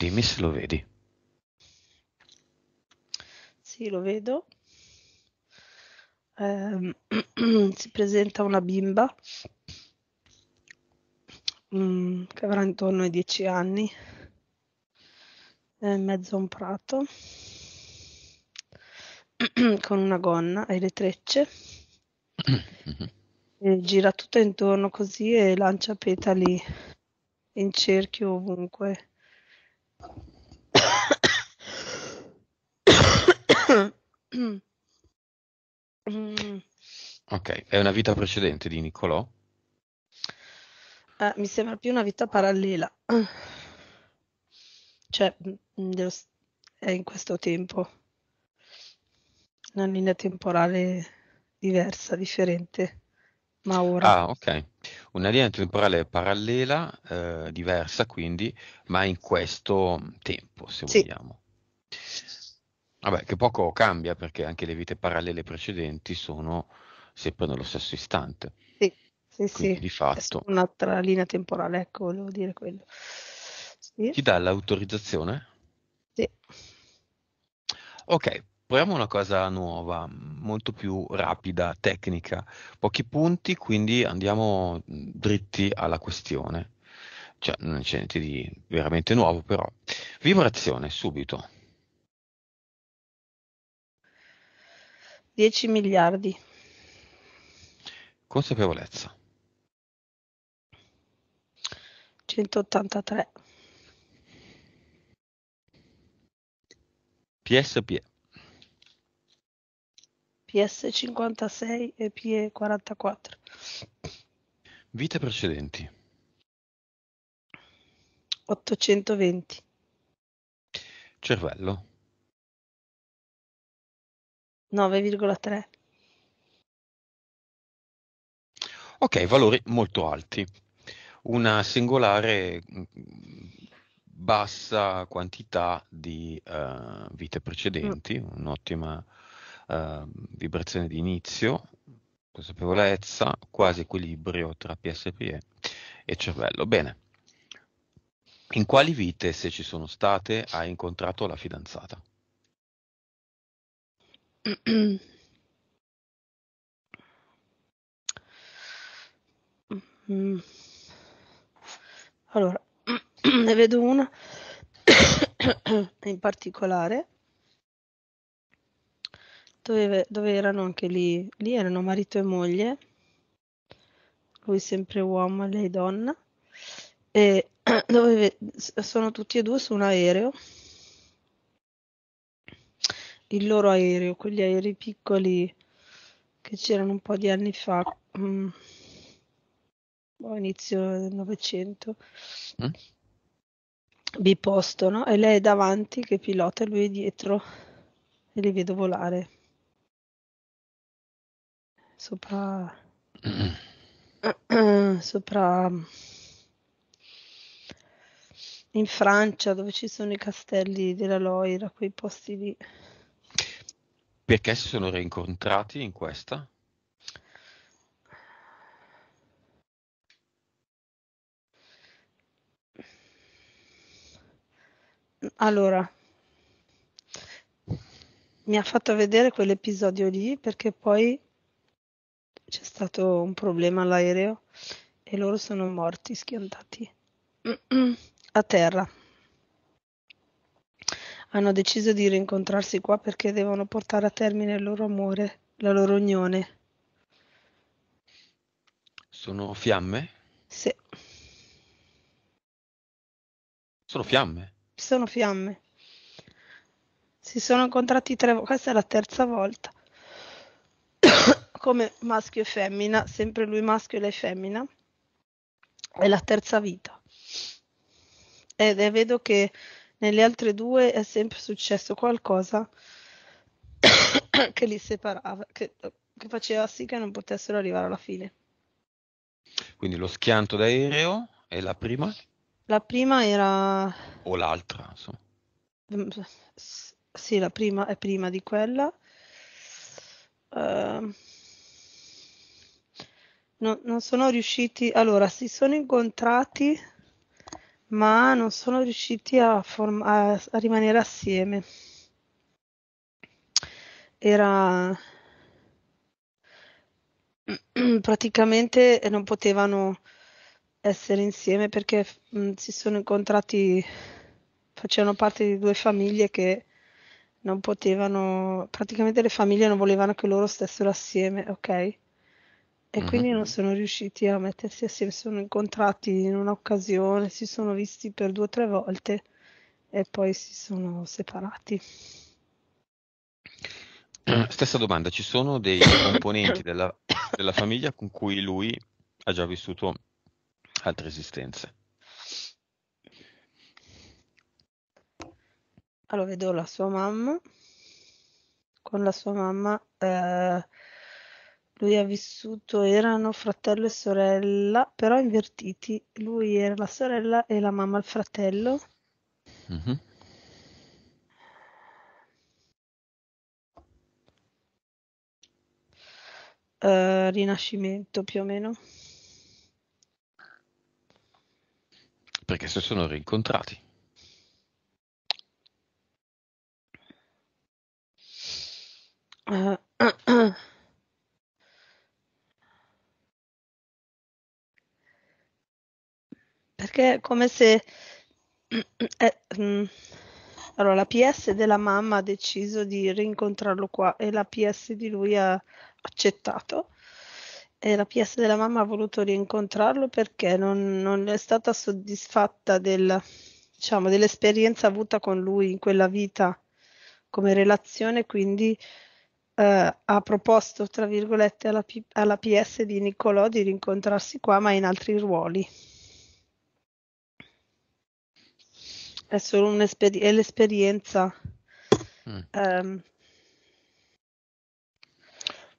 Dimmi se lo vedi. Sì, lo vedo. Eh, si presenta una bimba mm, che avrà intorno ai dieci anni, in mezzo a un prato, con una gonna e le trecce. e gira tutto intorno così e lancia petali in cerchio ovunque ok, è una vita precedente di Niccolò? Eh, mi sembra più una vita parallela. Cioè, mm, è in questo tempo. Una linea temporale diversa, differente ma Ah, ok. Una linea temporale parallela, eh, diversa quindi, ma in questo tempo, se sì. vogliamo. Vabbè, che poco cambia perché anche le vite parallele precedenti sono sempre nello stesso istante. Sì, sì, quindi, sì. Di fatto. È un'altra linea temporale, ecco, volevo dire quello. Sì. Ti dà l'autorizzazione? Sì. Ok, proviamo una cosa nuova, molto più rapida, tecnica, pochi punti, quindi andiamo mhmm, dritti alla questione. Cioè, non c'è niente di veramente nuovo, però. Vibrazione, subito. 10 miliardi. Consapevolezza. 183. PSP. PS56 e PE44. Vite precedenti. 820. Cervello. 9,3. Ok, valori molto alti. Una singolare mm, bassa quantità di uh, vite precedenti, mm. un'ottima eh, vibrazione di inizio, consapevolezza, quasi equilibrio tra PSP e cervello. Bene, in quali vite, se ci sono state, hai incontrato la fidanzata? Allora, ne vedo una in particolare dove, dove erano anche lì, lì erano marito e moglie, lui sempre uomo, lei donna, e dove sono tutti e due su un aereo, il loro aereo, quegli aerei piccoli che c'erano un po' di anni fa, mh, mm, boh, inizio del Novecento. Mm? biposto, no? E lei è davanti che pilota e lui è dietro e li vedo volare sopra sopra mm, in Francia dove ci sono i castelli della Loira, quei posti lì. Perché si sono rincontrati in questa? Allora, mi ha fatto vedere quell'episodio lì perché poi c'è stato un problema all'aereo e loro sono morti schiantati a terra. Hanno deciso di rincontrarsi qua perché devono portare a termine il loro amore, la loro unione. Sono fiamme? Sì. Sono fiamme? Sono fiamme. Si sono incontrati tre volte. Questa è la terza volta come maschio e femmina, sempre lui maschio e lei femmina, è la terza vita. Ed è vedo che nelle altre due è sempre successo qualcosa che li separava, che, che faceva sì che non potessero arrivare alla fine. Quindi lo schianto d'aereo è la prima? La prima era... O l'altra, insomma. Mm, s- sì, la prima è prima di quella. Uh, No, non sono riusciti, allora si sono incontrati, ma non sono riusciti a, form- a, a rimanere assieme. Era praticamente eh, non potevano essere insieme perché mh, mm, si sono incontrati, facevano parte di due famiglie che non potevano, praticamente le famiglie non volevano che loro stessero assieme, ok? e mm-hmm. quindi non sono riusciti a mettersi assieme, sono incontrati in un'occasione, si sono visti per due o tre volte e poi si sono separati. Eh, stessa domanda, ci sono dei componenti della, della famiglia con cui lui ha già vissuto altre esistenze? Allora, vedo la sua mamma. Con la sua mamma eh, lui ha vissuto, erano fratello e sorella, però invertiti. Lui era la sorella e la mamma il fratello. Mm-hmm. Uh, rinascimento più o meno. Perché si sono rincontrati. Uh, Perché è come se... eh, mm, allora, la PS della mamma ha deciso di rincontrarlo qua e la PS di lui ha accettato. E la PS della mamma ha voluto rincontrarlo perché non, non è stata soddisfatta del, diciamo, dell'esperienza avuta con lui in quella vita come relazione, quindi eh, ha proposto, tra virgolette, alla, alla PS di Niccolò di rincontrarsi qua, ma in altri ruoli. è solo un'esperienza, è l'esperienza. Mm. Um.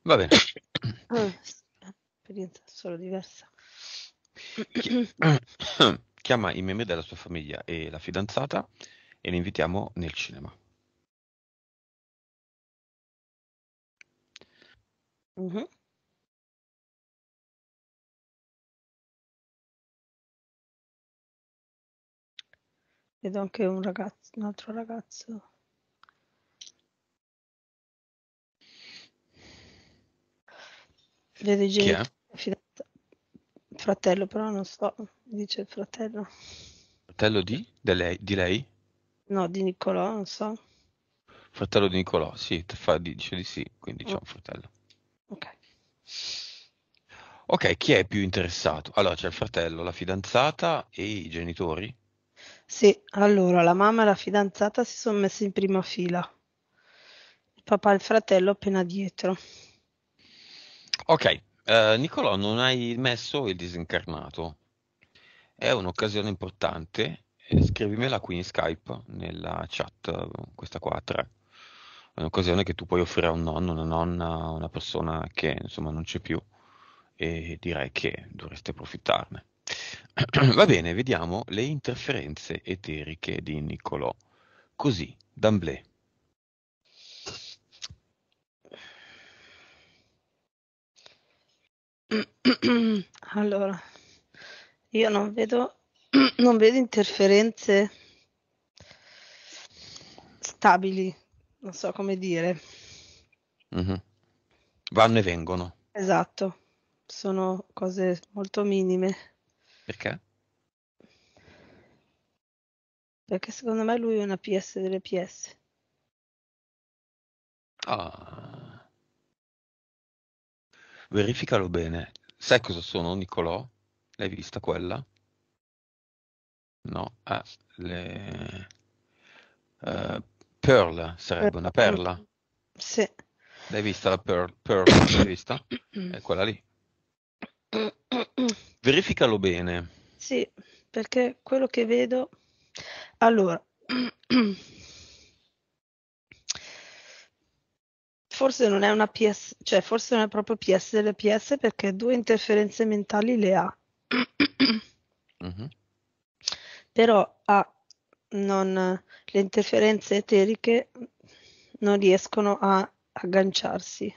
Va bene. Ah, esperienza solo diversa. Chiama i membri della sua famiglia e la fidanzata e li invitiamo nel cinema. Mm-hmm. Vedo anche un ragazzo, un altro ragazzo. Vedo i genitori. Fratello, però non so, dice il fratello. Fratello di? De lei, di lei? No, di Niccolò, non so. Fratello di Niccolò, sì, fa, dice di sì, quindi c'è oh. un fratello. Ok. Ok, chi è più interessato? Allora c'è il fratello, la fidanzata e i genitori? Sì, allora la mamma e la fidanzata si sono messe in prima fila, il papà e il fratello appena dietro. Ok, eh, Nicolò, non hai messo il disincarnato. È un'occasione importante. Eh, scrivimela qui in Skype, nella chat, questa qua a tre. È un'occasione che tu puoi offrire a un nonno, una nonna, una persona che insomma non c'è più e direi che dovresti approfittarne. Va bene, vediamo le interferenze eteriche di Niccolò. Così, d'amblè. Allora, io non vedo, non vedo interferenze stabili, non so come dire. Mm-hmm. Vanno e vengono. Esatto, sono cose molto minime. Perché? Perché secondo me lui è una PS delle PS. Ah. Verificalo bene. Sai cosa sono, Nicolò? L'hai vista quella? No, ah, le... Uh, Pearl sarebbe una perla? Sì. L'hai vista la Pearl? Pearl, l'hai vista? È quella lì. Verificalo bene. Sì, perché quello che vedo... Allora, forse non è una PS, cioè forse non è proprio PS delle PS perché due interferenze mentali le ha. Mm-hmm. Però ha non, le interferenze eteriche non riescono a agganciarsi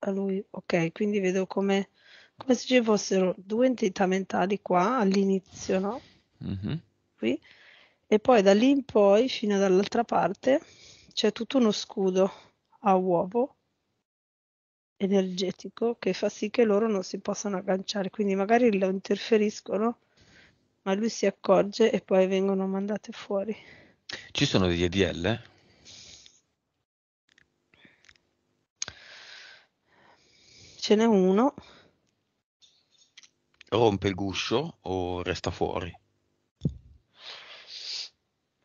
a lui. Ok, quindi vedo come come se ci fossero due entità mentali qua all'inizio, no? Mm-hmm. Qui. E poi da lì in poi, fino dall'altra parte, c'è tutto uno scudo a uovo energetico che fa sì che loro non si possano agganciare. Quindi magari lo interferiscono, ma lui si accorge e poi vengono mandate fuori. Ci sono degli EDL? Ce n'è uno rompe il guscio o resta fuori?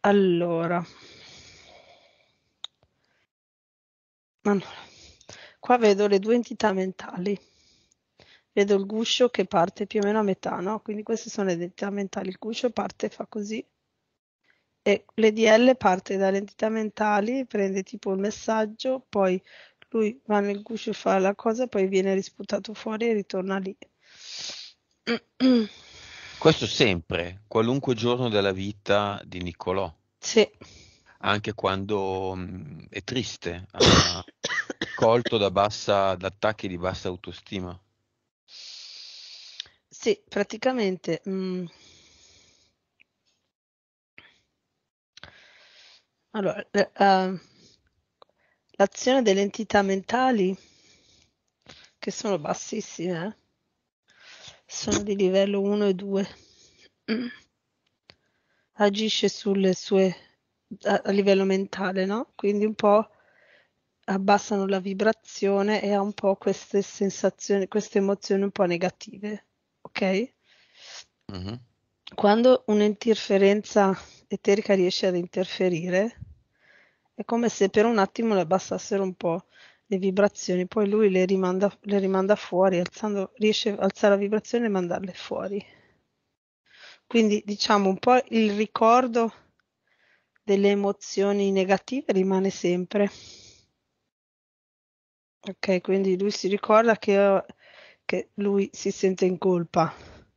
Allora. allora. qua vedo le due entità mentali. Vedo il guscio che parte più o meno a metà, no? Quindi queste sono le entità mentali. Il guscio parte e fa così. E l'EDL parte dalle entità mentali, prende tipo il messaggio, poi lui va nel guscio e fa la cosa, poi viene risputato fuori e ritorna lì. Questo sempre, qualunque giorno della vita di Niccolò. Sì. Anche quando mh, mm, è triste, colto da, bassa, da attacchi di bassa autostima. Sì, praticamente. Mh. Mm. Allora, uh, l'azione delle entità mentali, che sono bassissime, eh? Sono di livello 1 e 2. Mm. Agisce sulle sue a, a livello mentale, no? Quindi un po' abbassano la vibrazione e ha un po' queste sensazioni, queste emozioni un po' negative, ok? Uh-huh. Quando un'interferenza eterica riesce ad interferire, è come se per un attimo le abbassassero un po' le vibrazioni, poi lui le rimanda, le rimanda fuori, alzando, riesce a alzare la vibrazione e mandarle fuori. Quindi diciamo un po' il ricordo delle emozioni negative rimane sempre. Ok, quindi lui si ricorda che, che lui si sente in colpa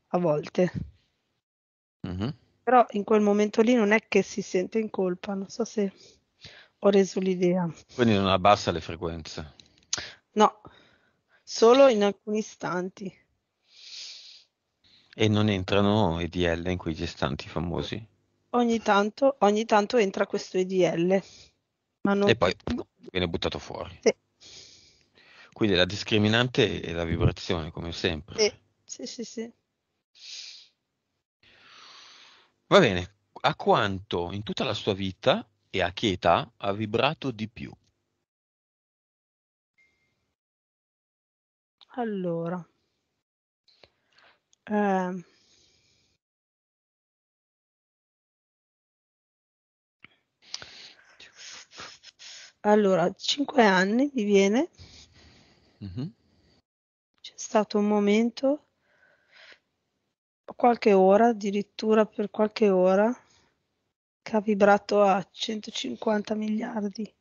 a volte. Mm-hmm. Però in quel momento lì non è che si sente in colpa, non so se ho reso l'idea. Quindi non abbassa le frequenze? No, solo in alcuni istanti. E non entrano EDL in quei gestanti famosi? Ogni tanto, ogni tanto entra questo EDL. Ma non... E poi viene buttato fuori. Sì. Quindi la discriminante è la vibrazione, come sempre. Sì, sì, sì. sì. Va bene, a quanto in tutta la sua vita e a che età ha vibrato di più? Allora, ehm, allora, 5 anni mi viene. Mhm. C'è stato un momento, qualche ora, addirittura per qualche ora, che ha vibrato a 150 miliardi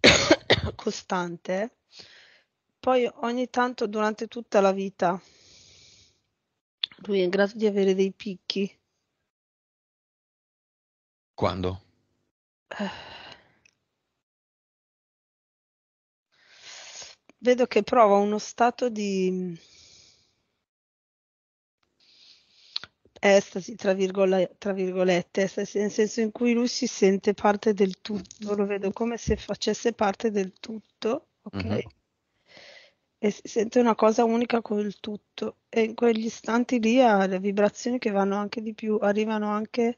costante, eh? poi ogni tanto durante tutta la vita lui è in grado di avere dei picchi. Quando? Eh. Vedo che prova uno stato di estasi, tra, virgola, tra virgolette, estasi, nel senso in cui lui si sente parte del tutto, lo vedo come se facesse parte del tutto, ok? Mm-hmm. E si sente una cosa unica con il tutto. E in quegli istanti lì ha le vibrazioni che vanno anche di più, arrivano anche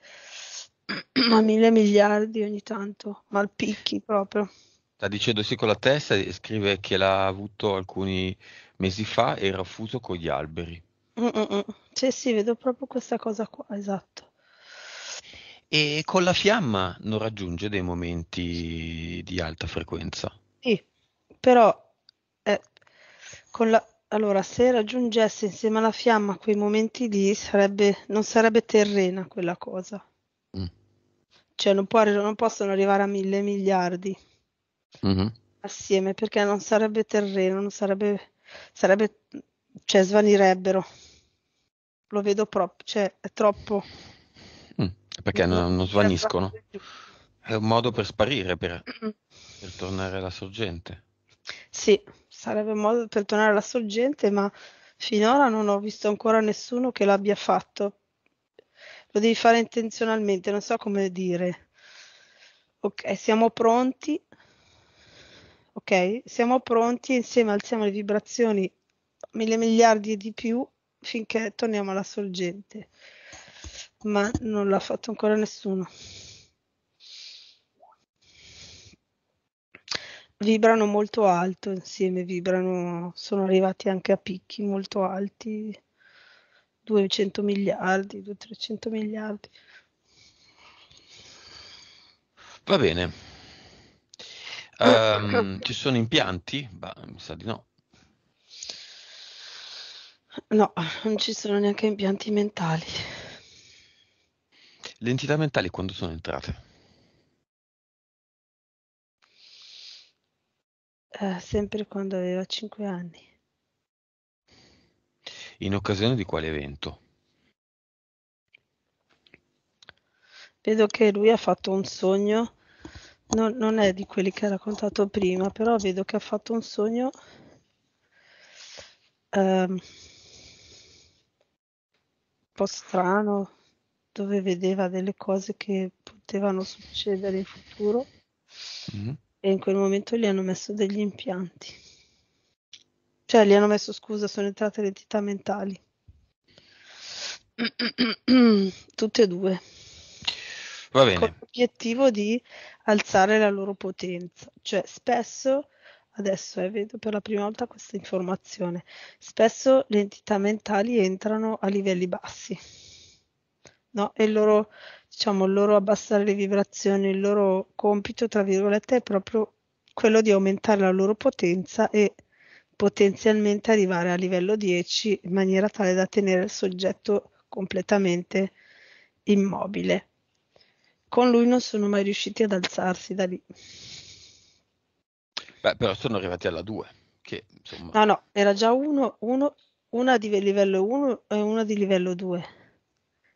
a mille miliardi ogni tanto, ma al picchi proprio. Sta dicendo sì con la testa scrive che l'ha avuto alcuni mesi fa, e era fuso con gli alberi. Mm-mm. Sì, vedo proprio questa cosa qua, esatto. E con la fiamma non raggiunge dei momenti di alta frequenza. Sì, però eh, con la... allora, se raggiungesse insieme alla fiamma quei momenti lì, sarebbe... non sarebbe terrena quella cosa. Mm. Cioè non, può... non, possono arrivare a mille miliardi mm-hmm. assieme perché non sarebbe terreno, non sarebbe... sarebbe... cioè svanirebbero lo vedo proprio, cioè è troppo. Mm, perché non, non svaniscono? È un modo per sparire, per, per, tornare alla sorgente. Sì, sarebbe un modo per tornare alla sorgente, ma finora non ho visto ancora nessuno che l'abbia fatto. Lo devi fare intenzionalmente, non so come dire. Ok, siamo pronti. Ok, siamo pronti e insieme alziamo le vibrazioni mille miliardi di più finché torniamo alla sorgente, ma non l'ha fatto ancora nessuno. Vibrano molto alto insieme, vibrano, sono arrivati anche a picchi molto alti, 200 miliardi, 200-300 miliardi. Va bene. Um, ci sono impianti? Bah, mi sa di no. No, non ci sono neanche impianti mentali. Le entità mentali quando sono entrate? Eh, sempre quando aveva 5 anni. In occasione di quale evento? Vedo che lui ha fatto un sogno, non, non è di quelli che ha raccontato prima, però vedo che ha fatto un sogno. Um, po' strano dove vedeva delle cose che potevano succedere in futuro mm-hmm. e in quel momento gli hanno messo degli impianti. Cioè, gli hanno messo scusa, sono entrate le entità mentali. Tutte e due. Va bene. Con l'obiettivo di alzare la loro potenza. Cioè, spesso Adesso eh, vedo per la prima volta questa informazione. Spesso le entità mentali entrano a livelli bassi. No? E il loro, diciamo, il loro abbassare le vibrazioni, il loro compito, tra virgolette, è proprio quello di aumentare la loro potenza e potenzialmente arrivare a livello 10 in maniera tale da tenere il soggetto completamente immobile. Con lui non sono mai riusciti ad alzarsi da lì. Beh, però sono arrivati alla 2. Che, insomma... No, no, era già uno, uno, una di livello 1 e una di livello 2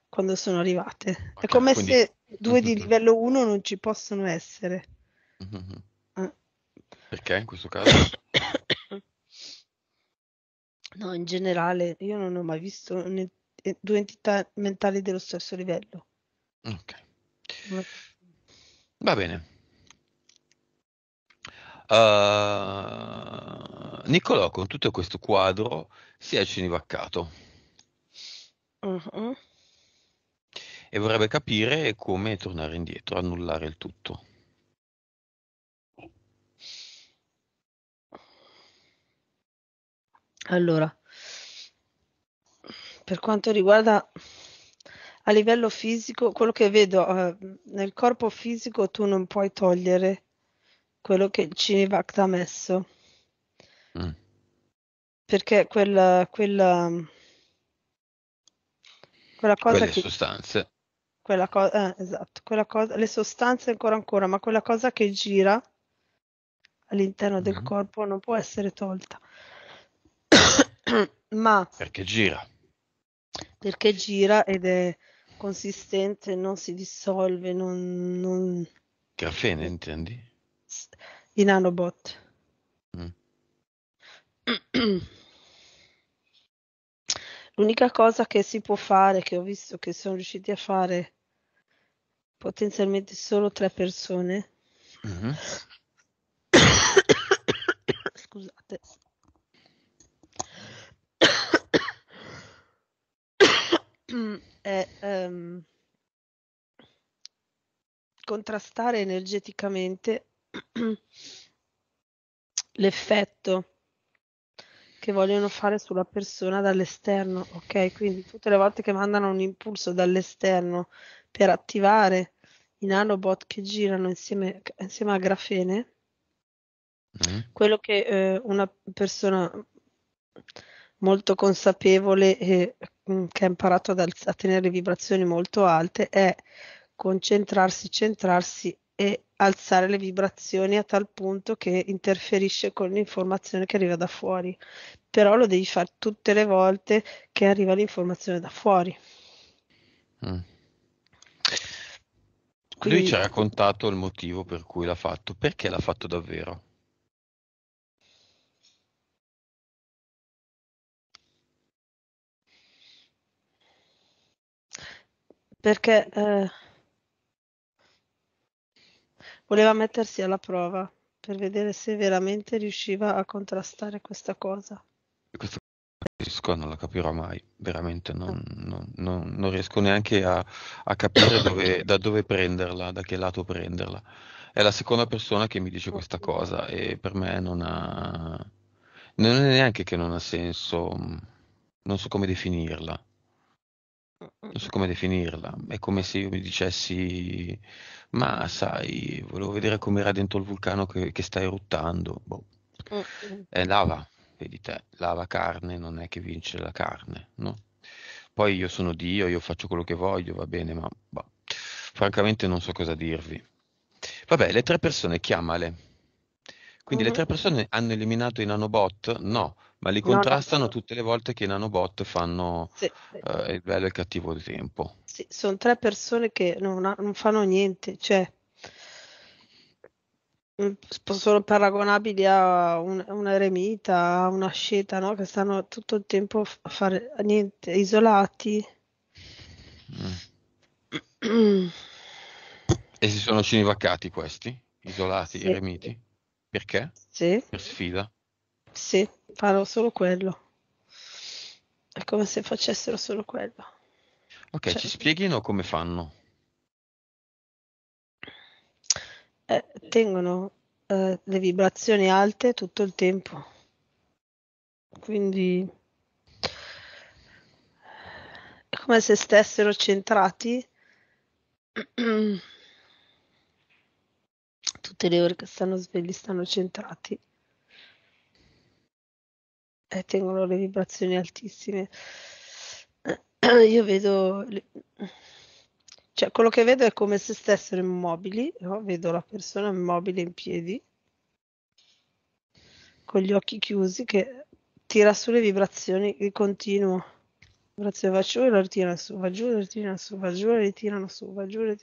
quando sono arrivate. Okay, È come quindi... se due di mm-hmm. livello 1 non ci possono essere. Mm-hmm. Ah. Perché in questo caso? no, in generale io non ho mai visto ne- eh, due entità mentali dello stesso livello. Ok. Va bene. Uh, Niccolò con tutto questo quadro si è cinivaccato. uh-huh. e vorrebbe capire come tornare indietro, annullare il tutto. Allora, per quanto riguarda a livello fisico, quello che vedo uh, nel corpo fisico tu non puoi togliere quello che il Cinevact ha messo. Mm. Perché quella, quella, um, quella cosa Quelle che... sostanze. Quella cosa, eh, esatto, quella cosa, le sostanze ancora ancora, ma quella cosa che gira all'interno mm del corpo non può essere tolta. ma... Perché gira. Perché gira ed è consistente, non si dissolve, non... non... Grafene intendi? i nanobot. Mm. L'unica cosa che si può fare, che ho visto che sono riusciti a fare potenzialmente solo tre persone, mm-hmm. scusate, è um, contrastare energeticamente l'effetto che vogliono fare sulla persona dall'esterno, ok? Quindi tutte le volte che mandano un impulso dall'esterno per attivare i nanobot che girano insieme, insieme a grafene, mm. quello che eh, una persona molto consapevole e mm, che ha imparato ad, a tenere vibrazioni molto alte è concentrarsi, centrarsi e alzare le vibrazioni a tal punto che interferisce con l'informazione che arriva da fuori, però lo devi fare tutte le volte che arriva l'informazione da fuori. Mm. Quindi... Lui ci ha raccontato il motivo per cui l'ha fatto, perché l'ha fatto davvero? Perché eh Voleva mettersi alla prova per vedere se veramente riusciva a contrastare questa cosa. Questo capisco, non la capirò mai, veramente non, ah. non, non, non riesco neanche a, a capire dove, da dove prenderla, da che lato prenderla. È la seconda persona che mi dice questa cosa e per me non ha... Non è neanche che non ha senso, non so come definirla non so come definirla, è come se io mi dicessi, ma sai, volevo vedere com'era dentro il vulcano che, che sta eruttando, boh. è lava, vedi te, lava carne, non è che vince la carne, no? Poi io sono Dio, io faccio quello che voglio, va bene, ma boh. francamente non so cosa dirvi. Vabbè, le tre persone, chiamale. Quindi uh-huh. le mm-hmm. tre persone hanno eliminato i nanobot? No, ma li contrastano no, tutte le volte che i nanobot fanno sì. eh, il bello e il cattivo di tempo. Sì, sono tre persone che non, ha, non fanno niente, cioè mm, sono paragonabili a un, una eremita, a una sceta, no? che stanno tutto il tempo a fare niente, isolati. Mm. e si sono cinevaccati questi, isolati, sì. eremiti? Perché? Sì. Per sfida. Sì, farò solo quello. È come se facessero solo quello. Ok, cioè... ci spieghino come fanno. Eh, tengono eh, le vibrazioni alte tutto il tempo. Quindi è come se stessero centrati tutte le ore che stanno svegli stanno centrati e tengono le vibrazioni altissime. Io vedo, cioè quello che vedo è come se stessero immobili, no? vedo la persona immobile in piedi, con gli occhi chiusi, che tira su le vibrazioni di continuo. Vibrazione va giù e la ritirano su, va giù la ritirano su, va giù la ritirano su, va giù e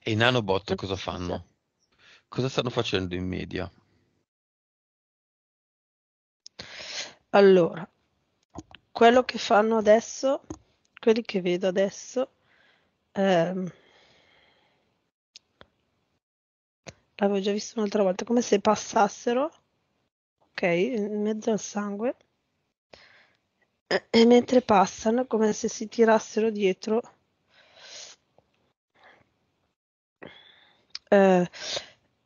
E i nanobot cosa fanno? Cosa stanno facendo in media? Allora, quello che fanno adesso, quelli che vedo adesso, ehm, l'avevo già visto un'altra volta, come se passassero, ok, in mezzo al sangue, e, e mentre passano, come se si tirassero dietro. Eh,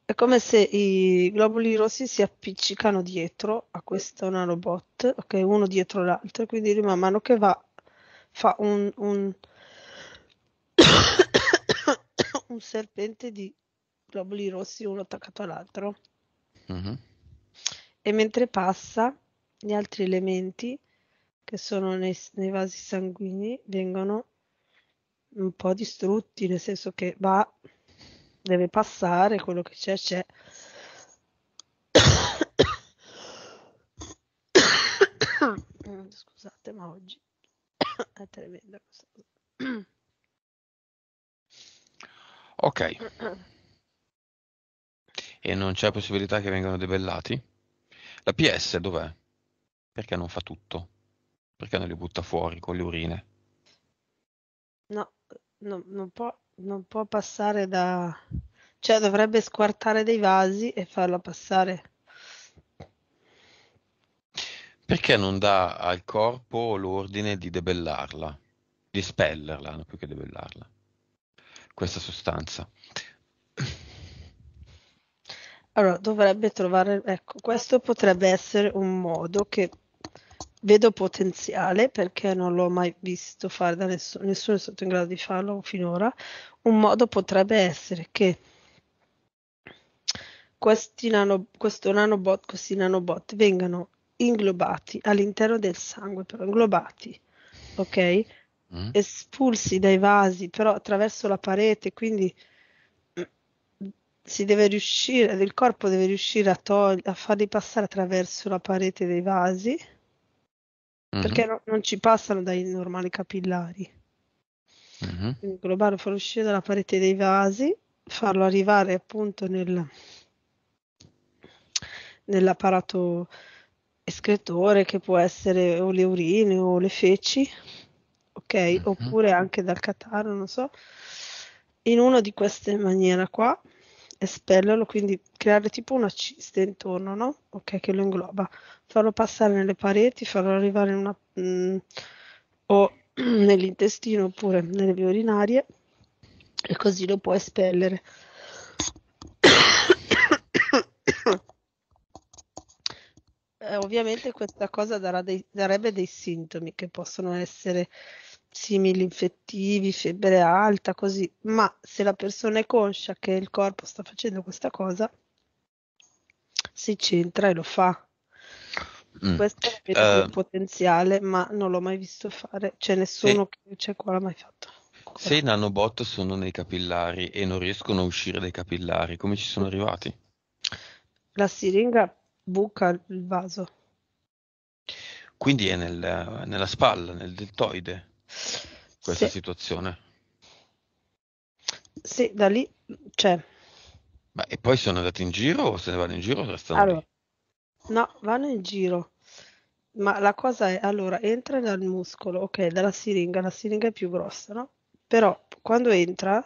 è come se i globuli rossi si appiccicano dietro a questo nanobot, ok, uno dietro l'altro, quindi lui man mano che va fa un, un, un serpente di globuli rossi uno attaccato all'altro. Uh-huh. E mentre passa, gli altri elementi che sono nei, nei vasi sanguigni vengono un po' distrutti, nel senso che va deve passare, quello che c'è c'è. Scusate, ma oggi è tremenda questa cosa. Ok. E non c'è possibilità che vengano debellati? La PS dov'è? Perché non fa tutto? Perché non li butta fuori con le urine? No, no non può non può passare da... cioè dovrebbe squartare dei vasi e farla passare. Perché non dà al corpo l'ordine di debellarla, di spellerla, no, più che debellarla, questa sostanza? Allora, dovrebbe trovare, ecco, questo potrebbe essere un modo che vedo potenziale perché non l'ho mai visto fare da nessuno, nessuno è stato in grado di farlo finora. Un modo potrebbe essere che questi, nano, nanobot, questi nanobot vengano inglobati all'interno del sangue, però inglobati, ok? Mm. Espulsi dai vasi, però attraverso la parete, quindi si deve riuscire, il corpo deve riuscire a, tog- a farli passare attraverso la parete dei vasi perché mhm. no, non ci passano dai normali capillari. Mm-hmm. Quindi globale farlo uscire dalla parete dei vasi, farlo arrivare appunto nel, nell'apparato escretore che può essere o le urine o le feci, ok? Mm-hmm. Oppure anche dal cataro, non so, in una di queste maniere qua espellerlo, quindi creare tipo una cista intorno, no? Ok, che lo ingloba, farlo passare nelle pareti, farlo arrivare in una, mh, mm, o nell'intestino oppure nelle vie urinarie e così lo può espellere. Eh, ovviamente questa cosa dei, darebbe dei sintomi che possono essere simili infettivi, febbre alta, così, ma se la persona è conscia che il corpo sta facendo questa cosa, si centra e lo fa. Mm. Questo è il uh, potenziale, ma non l'ho mai visto fare, c'è nessuno sì. che c'è cioè, qua l'ha mai fatto. Se i nanobot sono nei capillari e non riescono a uscire dai capillari, come ci sono arrivati? La siringa buca il vaso. Quindi è nel, nella spalla, nel deltoide questa sì. situazione. Sì, da lì c'è. Ma e poi sono andati in giro o se ne vanno in giro restano allora, lì? No, vanno in giro. Ma la cosa è, allora, entra dal muscolo, ok, dalla siringa, la siringa è più grossa, no? Però quando entra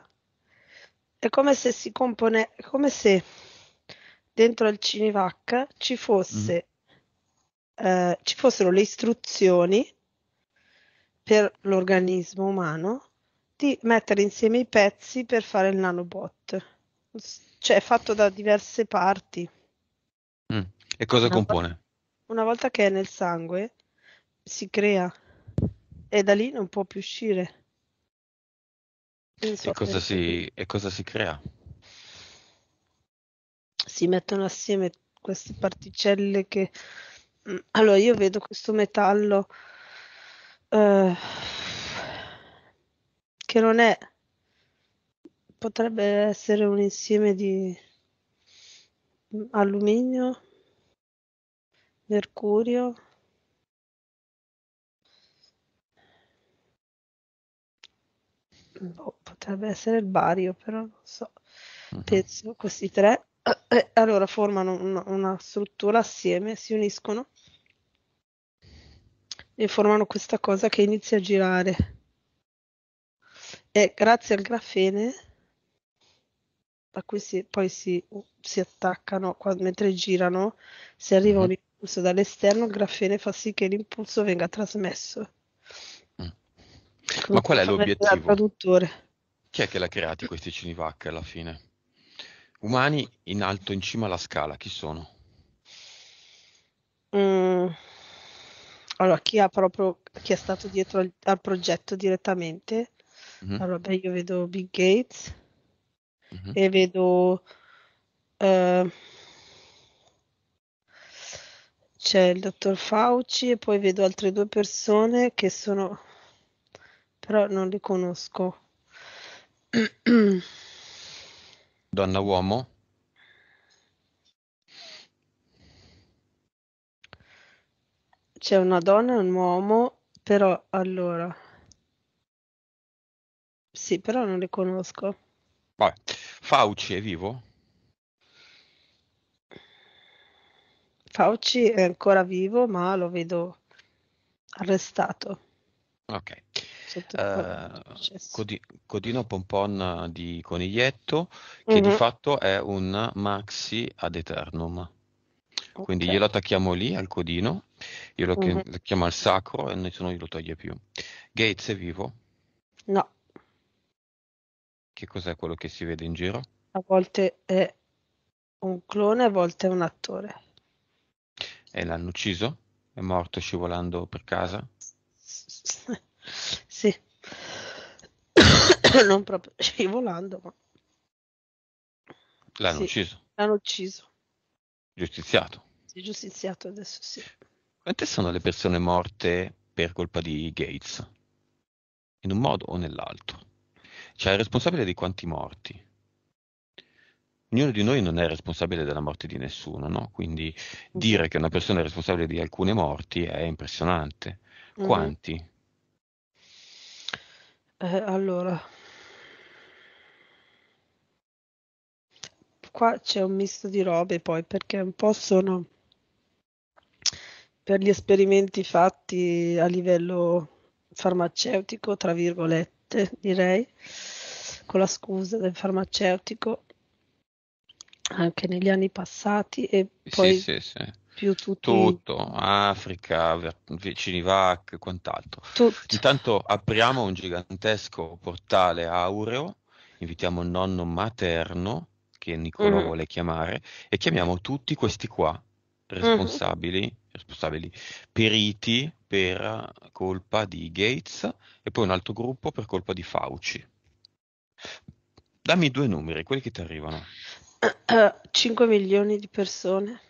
è come se si compone, come se dentro al Cinivac ci, fosse, mm. eh, ci fossero le istruzioni per l'organismo umano di mettere insieme i pezzi per fare il nanobot. Cioè è fatto da diverse parti. Mm. E cosa una compone? Volta, una volta che è nel sangue si crea e da lì non può più uscire. So e, cosa si, e cosa si crea? Si mettono assieme queste particelle che... Mm, allora io vedo questo metallo eh, che non è potrebbe essere un insieme di alluminio, mercurio, boh, potrebbe essere il bario, però non so, mhm. penso questi tre eh, eh, allora formano una struttura assieme, si uniscono e formano questa cosa che inizia a girare. E grazie al grafene, a cui si, poi si, si attaccano quando, mentre girano, se arriva un mm. impulso dall'esterno, il grafene fa sì che l'impulso venga trasmesso. Mm. Ma qual è l'obiettivo? Traduttore. Chi è che l'ha creato questi CINIVAC alla fine? Umani in alto in cima alla scala, chi sono? Mm allora, chi, proprio, chi è stato dietro al, al progetto direttamente? Mm-hmm. Allora, beh, io vedo Big Gates mm-hmm. e vedo... Uh, c'è il dottor Fauci e poi vedo altre due persone che sono... però non le conosco. Donna uomo? c'è una donna e un uomo, però allora. Sì, però non le conosco. Vabbè. Fauci è vivo? Fauci è ancora vivo, ma lo vedo arrestato. Ok. Uh, Codi- Codino Pompon di Coniglietto, che mm-hmm. di mhm. fatto è un maxi ad eternum. Quindi okay. glielo attacchiamo lì al codino, glielo mm-hmm. attacchiamo al sacro e nessuno glielo toglie più. Gates è vivo? No. Che cos'è quello che si vede in giro? A volte è un clone, a volte è un attore. E l'hanno ucciso? È morto scivolando per casa? sì. non proprio scivolando, ma... L'hanno sì, ucciso. L'hanno ucciso. Giustiziato. Sei giustiziato adesso, sì. Quante sono le persone morte per colpa di Gates? In un modo o nell'altro. Cioè è responsabile di quanti morti? Ognuno di noi non è responsabile della morte di nessuno, no? Quindi mm. dire che una persona è responsabile di alcune morti è impressionante. Mm. Quanti? Mm. Eh, allora, qua c'è un misto di robe poi perché un po' sono per gli esperimenti fatti a livello farmaceutico, tra virgolette direi, con la scusa del farmaceutico, anche negli anni passati e poi sì, sì, sì. più tutti... tutto, Africa, vicini VAC, quant'altro. Tutto. Intanto apriamo un gigantesco portale aureo, invitiamo il nonno materno che Niccolo mm vuole chiamare, e chiamiamo tutti questi qua, responsabili, mm responsabili, periti per colpa di Gates e poi un altro gruppo per colpa di Fauci. Dammi due numeri, quelli che ti arrivano. 5 milioni di persone.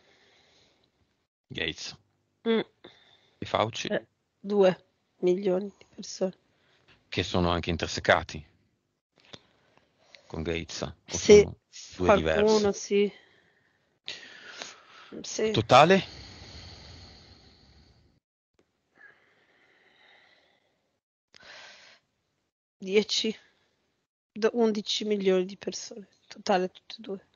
Gates. Mm. E Fauci? Eh, milioni di persone. Che sono anche intersecati con Gates. Sì, sono due Qualcuno, diverse. Sì. sì. Totale? Dieci. undici milioni di persone, totale tutte e due.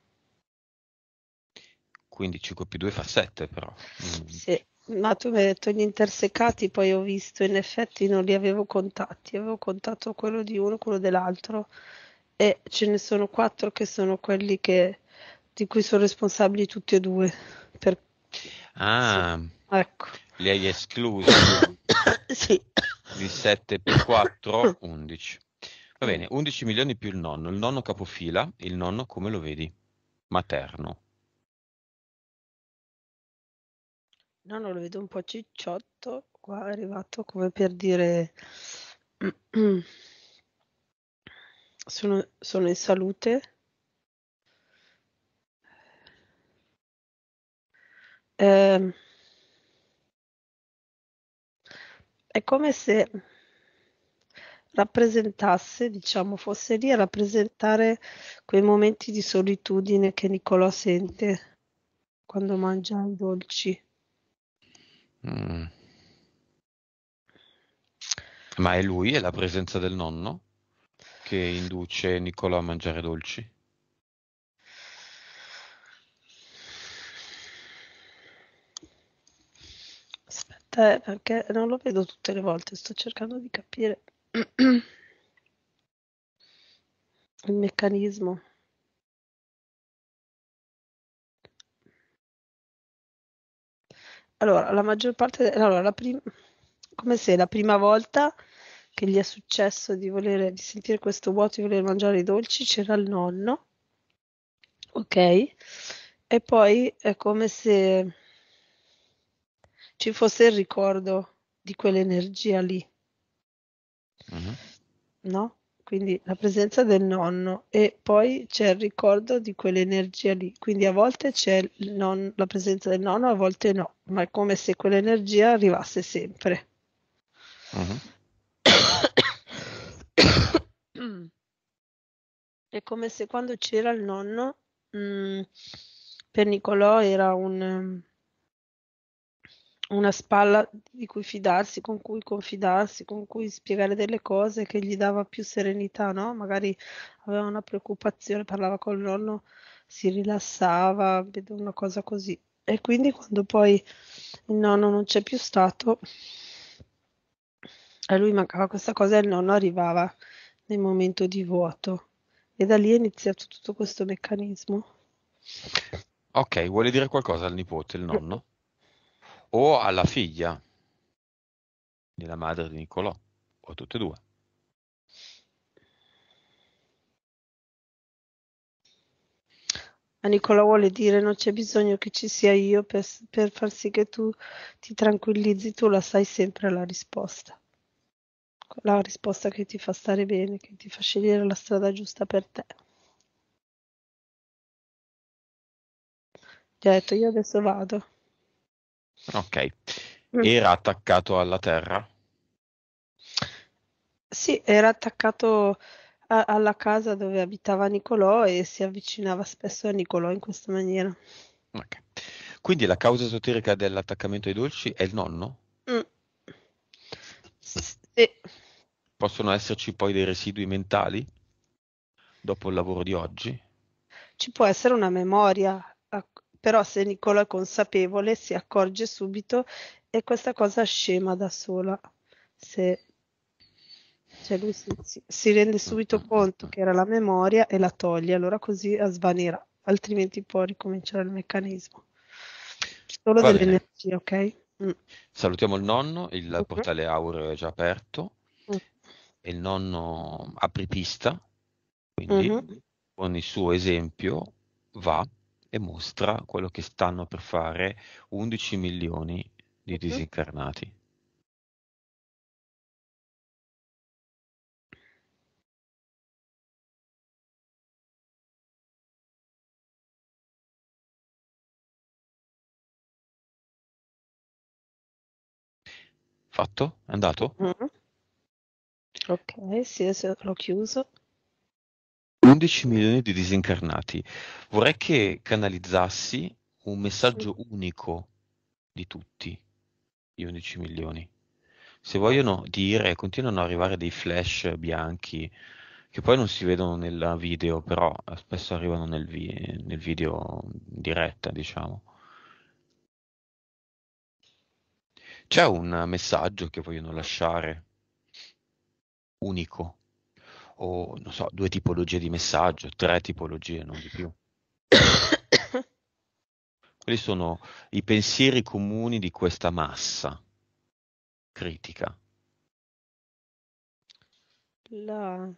Quindi 5 più 2 fa 7 però. Mm. Sì, ma tu mi hai detto gli intersecati, poi ho visto, in effetti non li avevo contati, avevo contato quello di uno, quello dell'altro e ce ne sono quattro che sono quelli che, di cui sono responsabili tutti e due. Per... Ah, sì. ecco. Li hai esclusi? sì. Di 7 più 4, 11. Va bene, 11 milioni più il nonno. Il nonno capofila, il nonno come lo vedi? Materno. No, non lo vedo un po' cicciotto, qua è arrivato come per dire... sono, sono in salute. Eh, è come se rappresentasse, diciamo, fosse lì a rappresentare quei momenti di solitudine che Nicolò sente quando mangia i dolci. Mm. Ma è lui, è la presenza del nonno? che induce Nicolò a mangiare dolci? Aspetta, eh, perché non lo vedo tutte le volte, sto cercando di capire il meccanismo. Allora, la maggior parte, allora, la prim- come se la prima volta che gli è successo di, volere, di sentire questo vuoto, di voler mangiare i dolci, c'era il nonno, ok? E poi è come se ci fosse il ricordo di quell'energia lì, mm-hmm. no? Quindi la presenza del nonno e poi c'è il ricordo di quell'energia lì. Quindi a volte c'è non, la presenza del nonno, a volte no, ma è come se quell'energia arrivasse sempre. Mm-hmm. Mh. Mm. È come se quando c'era il nonno, mhmm, per Nicolò era un mm, una spalla di cui fidarsi, con cui confidarsi, con cui spiegare delle cose che gli dava più serenità, no, magari aveva una preoccupazione, parlava col nonno, si rilassava, vedo una cosa così. E quindi quando poi il nonno non c'è più stato a lui mancava questa cosa e il nonno arrivava nel momento di vuoto. E da lì è iniziato tutto questo meccanismo. Ok, vuole dire qualcosa al nipote, il nonno? Mm. O alla figlia della madre di Nicolò, O a tutte e due? A Nicola vuole dire non c'è bisogno che ci sia io per, per far sì che tu ti tranquillizzi, tu la sai sempre la risposta. Ecco, la risposta che ti fa stare bene, che ti fa scegliere la strada giusta per te. Ti ha detto io adesso vado. Ok. Mm. Era attaccato alla terra? Sì, era attaccato a- alla casa dove abitava Nicolò e si avvicinava spesso a Nicolò in questa maniera. Okay. Quindi la causa esoterica dell'attaccamento ai dolci è il nonno? Mm. Sì. Possono esserci poi dei residui mentali dopo il lavoro di oggi? Ci può essere una memoria, però se Nicola è consapevole si accorge subito e questa cosa scema da sola. Se cioè lui si, si, rende subito conto che era la memoria e la toglie, allora così svanirà, altrimenti può ricominciare il meccanismo. Solo Va dell'energia, bene. ok? Mm. Salutiamo il nonno, il okay. portale Aureo è già aperto e il nonno apripista, quindi mm-hmm. con il suo esempio va e mostra quello che stanno per fare 11 milioni di mhm. disincarnati. Fatto? È andato? Mm-hmm. Ok, sì, l'ho chiuso. 11 milioni di disincarnati. Vorrei che canalizzassi un messaggio unico di tutti gli 11 milioni. Se vogliono dire, continuano ad arrivare dei flash bianchi che poi non si vedono nel video, però spesso arrivano nel, vi- nel video in diretta, diciamo. C'è un messaggio che vogliono lasciare unico o non so, due tipologie di messaggio, tre tipologie, non di più. Quelli sono i pensieri comuni di questa massa critica. La...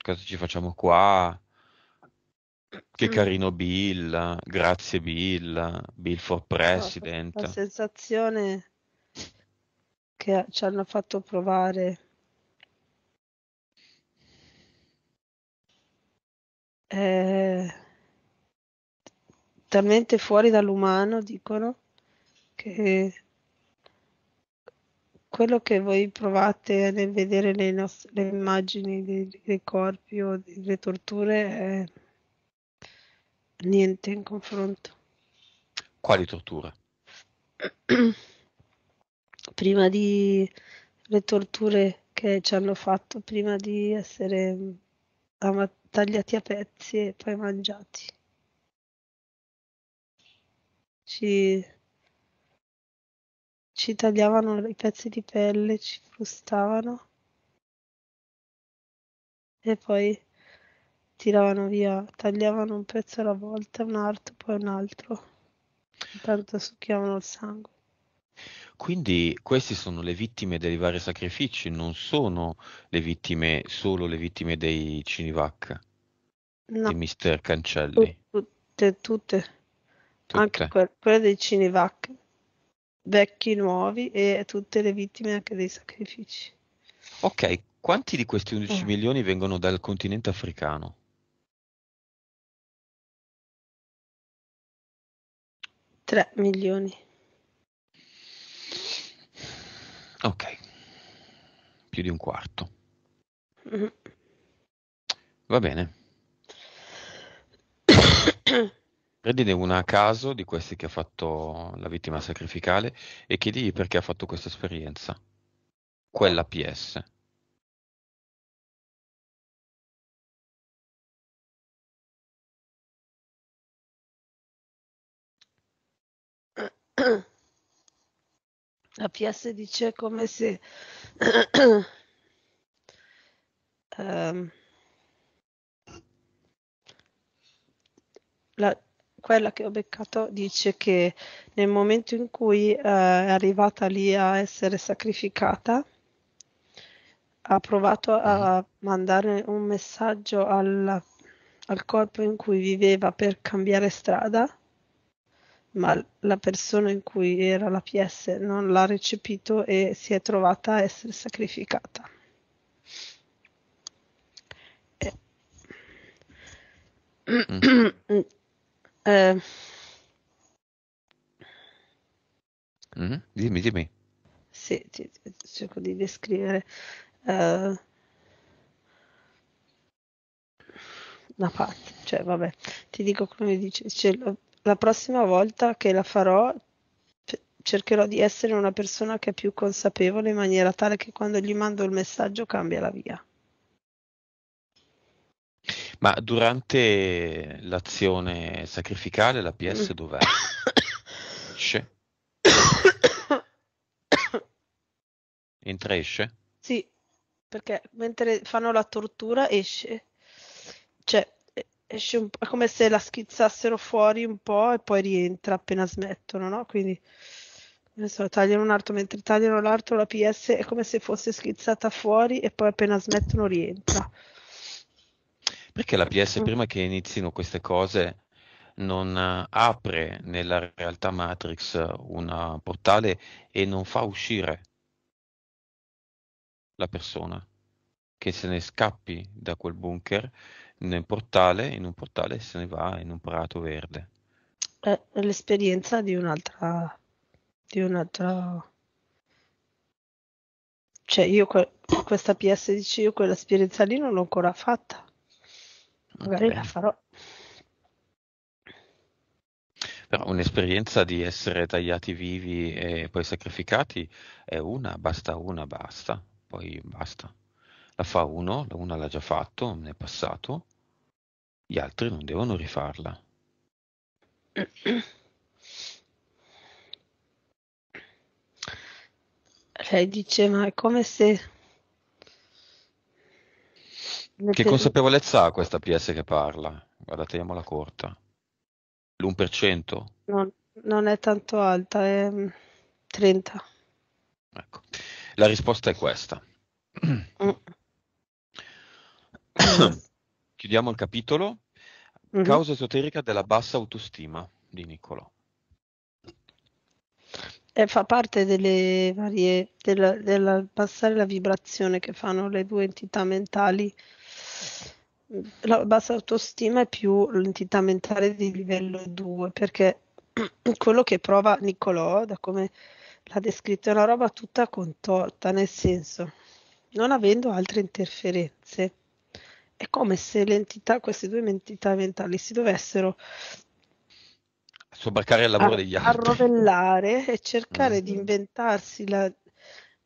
Cosa ci facciamo qua? Che carino Bill, grazie Bill, Bill for President. La sensazione che ci hanno fatto provare è eh, talmente fuori dall'umano, dicono, che quello che voi provate nel vedere le, nostre, le immagini dei, dei, corpi o delle torture è niente in confronto. Quali torture? Prima di le torture che ci hanno fatto, prima di essere tagliati a pezzi e poi mangiati. Ci, ci tagliavano i pezzi di pelle, ci frustavano e poi tiravano via, tagliavano un pezzo alla volta, un altro, poi un altro. Intanto succhiavano il sangue. Quindi queste sono le vittime dei vari sacrifici, non sono le vittime, solo le vittime dei Cinivac, no. di Mister Cancelli. Tutte, tutte. tutte. Anche que- quelle dei Cinivac, vecchi, nuovi e tutte le vittime anche dei sacrifici. Ok, quanti di questi 11 eh. milioni vengono dal continente africano? Tre milioni. Ok, più di un quarto. Mm-hmm. Va bene. Prendine una a caso di questi che ha fatto la vittima sacrificale e chiedigli perché ha fatto questa esperienza. Quella PS. La PS dice come se um, la, quella che ho beccato dice che nel momento in cui uh, è arrivata lì a essere sacrificata, ha provato a mm-hmm. mandare un messaggio alla, al corpo in cui viveva per cambiare strada ma la persona in cui era la PS non l'ha recepito e si è trovata a essere sacrificata. Eh. Mm. eh. Mm. Dimmi, dimmi. Sì, ti, ti, cerco di descrivere. Uh, eh, una parte, cioè vabbè, ti dico come dice, cioè, la prossima volta che la farò cercherò di essere una persona che è più consapevole in maniera tale che quando gli mando il messaggio cambia la via. Ma durante l'azione sacrificale la PS mm. dov'è? esce? Entra e esce? Sì, perché mentre fanno la tortura esce. Cioè, esce un po', è come se la schizzassero fuori un po' e poi rientra appena smettono, no? Quindi non tagliano un altro mentre tagliano l'altro la PS è come se fosse schizzata fuori e poi appena smettono rientra. Perché la PS mm. prima che inizino queste cose non eh, apre nella realtà Matrix eh, un portale e non fa uscire la persona che se ne scappi da quel bunker nel portale, in un portale se ne va in un prato verde. È l'esperienza di un'altra... di un'altra... Cioè io que- questa PS10 io quell'esperienza lì non l'ho ancora fatta. Magari okay. la farò. Però un'esperienza di essere tagliati vivi e poi sacrificati è una, basta una, basta, poi basta la fa uno, la una l'ha già fatto, ne è passato, gli altri non devono rifarla. Lei dice, ma è come se... Che consapevolezza ha questa PS che parla? Guarda, teniamola corta. L'1%? Non, non è tanto alta, è 30. Mm, ecco. La risposta è questa. Mm. Chiudiamo il capitolo. Mm-hmm. Causa esoterica della bassa autostima di Niccolò. E fa parte delle varie della, della passare la vibrazione che fanno le due entità mentali la bassa autostima è più l'entità mentale di livello 2 perché quello che prova Niccolò da come l'ha descritto è una roba tutta contorta nel senso non avendo altre interferenze è come se l'entità, queste due entità mentali si dovessero sobbarcare il lavoro a, degli altri, arrovellare e cercare mm. di inventarsi la,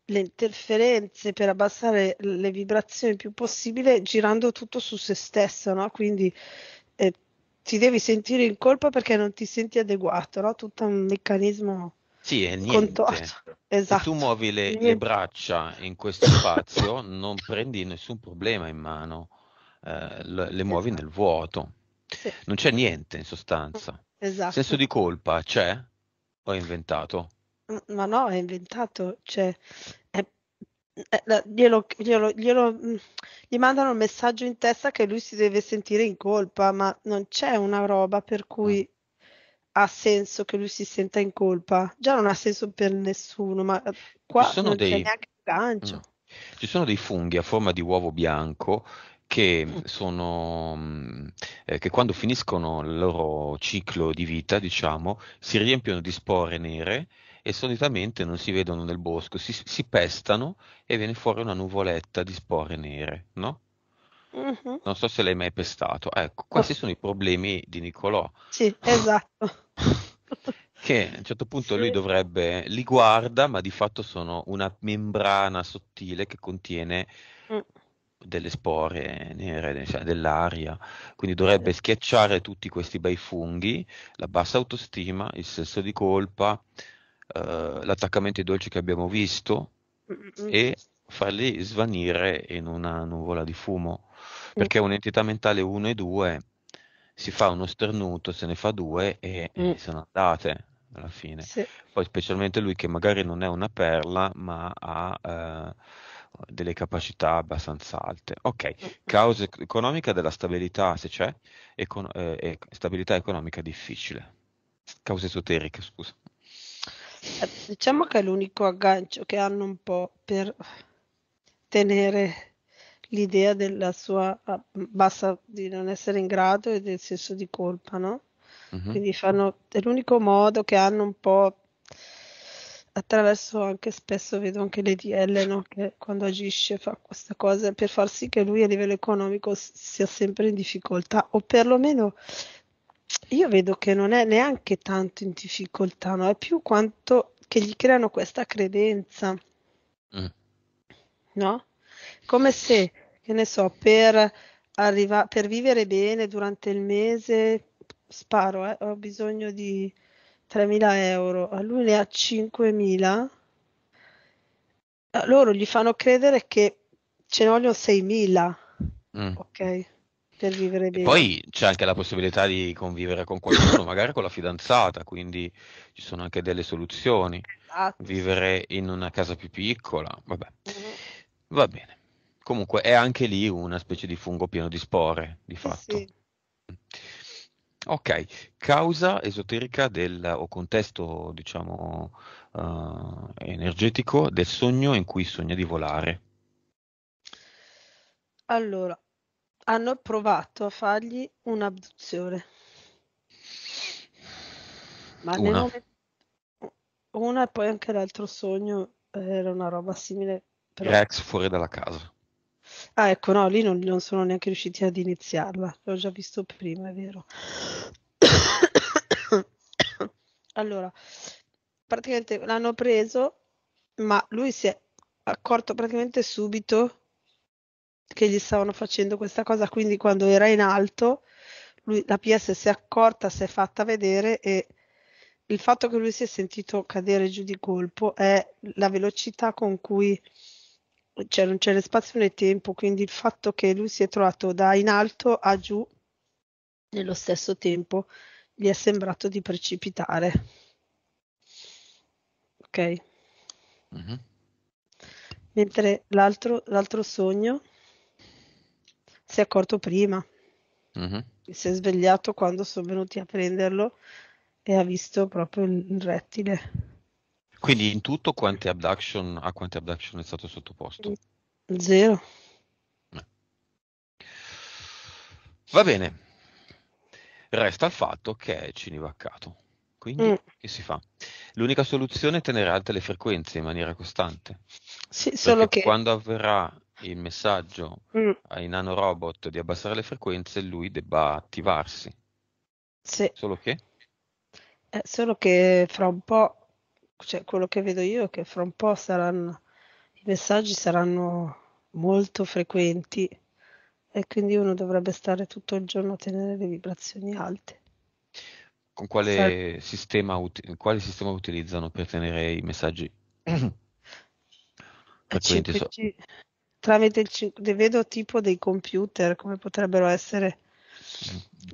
le interferenze per abbassare le vibrazioni più possibile, girando tutto su se stesso, no? Quindi eh, ti devi sentire in colpa perché non ti senti adeguato, no? Tutto un meccanismo sì, è niente. Esatto. Se tu esatto. muovi le, le braccia in questo spazio, non prendi nessun problema in mano eh, le, le muovi esatto. nel vuoto. Sì. Non c'è niente in sostanza. Esatto. Senso di colpa c'è? Ho inventato? Ma no, è inventato. Cioè, è, è, glielo, glielo, glielo, mm, gli mandano il messaggio in testa che lui si deve sentire in colpa, ma non c'è una roba per cui mm. ha senso che lui si senta in colpa. Già non ha senso per nessuno, ma eh, qua non dei... c'è neanche il gancio. Mm. Ci sono dei funghi a forma di uovo bianco che, sono, mm, eh, che quando finiscono il loro ciclo di vita, diciamo, si riempiono di spore nere e solitamente non si vedono nel bosco, si, si pestano e viene fuori una nuvoletta di spore nere, no? Mm-hmm. Non so se l'hai mai pestato. Ecco, questi oh. sono i problemi di Nicolò. Sì, esatto. che a un certo punto sì. lui dovrebbe, li guarda, ma di fatto sono una membrana sottile che contiene delle spore nere, dell'aria, quindi dovrebbe schiacciare tutti questi bei funghi, la bassa autostima, il senso di colpa, eh, l'attaccamento ai dolci che abbiamo visto e farli svanire in una nuvola di fumo, perché mm. un'entità mentale 1 e 2 si fa uno sternuto, se ne fa due e, mm. e sono andate alla fine. Sì. Poi specialmente lui che magari non è una perla, ma ha... Eh, delle capacità abbastanza alte. Ok, mm. causa economica della stabilità, se c'è, econ- eh, stabilità economica difficile. Cause esoteriche, scusa. Eh, diciamo che è l'unico aggancio che hanno un po' per tenere l'idea della sua ah, bassa di non essere in grado e del senso di colpa, no? Mm-hmm. Quindi fanno, è l'unico modo che hanno un po' attraverso anche spesso vedo anche l'EDL no? che quando agisce fa queste cose per far sì che lui a livello economico sia sempre in difficoltà o perlomeno io vedo che non è neanche tanto in difficoltà, no? è più quanto che gli creano questa credenza, mm. no? Come se, che ne so, per, arriva- per vivere bene durante il mese, sparo, eh, ho bisogno di 3.000 euro, a lui ne ha 5.000, a eh, loro gli fanno credere che ce ne vogliono 6.000, mm. ok? Per vivere bene. poi c'è anche la possibilità di convivere con qualcuno, magari con la fidanzata, quindi ci sono anche delle soluzioni. Esatto. Vivere in una casa più piccola, vabbè. Mm-hmm. Va bene. Comunque è anche lì una specie di fungo pieno di spore, di fatto. Sì. Ok, causa esoterica del, o contesto, diciamo, uh, energetico del sogno in cui sogna di volare. Allora, hanno provato a fargli un'abduzione. Ma nel una. momento... Una e poi anche l'altro sogno era una roba simile. Però... Rex fuori dalla casa. Ah, ecco, no, lì non, non sono neanche riusciti ad iniziarla, l'ho già visto prima, è vero. allora, praticamente l'hanno preso, ma lui si è accorto praticamente subito che gli stavano facendo questa cosa, quindi quando era in alto, lui, la PS si è accorta, si è fatta vedere e il fatto che lui si è sentito cadere giù di colpo è la velocità con cui cioè non c'era spazio né tempo, quindi il fatto che lui si è trovato da in alto a giù nello stesso tempo gli è sembrato di precipitare. Ok. Mm-hmm. Mentre l'altro, l'altro, sogno si è accorto prima, mm-hmm. si è svegliato quando sono venuti a prenderlo e ha visto proprio il rettile. Quindi in tutto quante abduction, a quante abduction è stato sottoposto? Zero. Va bene. Resta il fatto che è cinivaccato. Quindi mm. che si fa? L'unica soluzione è tenere alte le frequenze in maniera costante. Sì, solo che quando avverrà il messaggio mm. ai nanorobot di abbassare le frequenze, lui debba attivarsi. Sì. Solo che? È eh, solo che fra un po' cioè, quello che vedo io è che fra un po' saranno, i messaggi saranno molto frequenti e quindi uno dovrebbe stare tutto il giorno a tenere le vibrazioni alte. Con quale, Sa- sistema, quale sistema, utilizzano per tenere i messaggi frequenti? CPG, so- tramite il 5, vedo tipo dei computer come potrebbero essere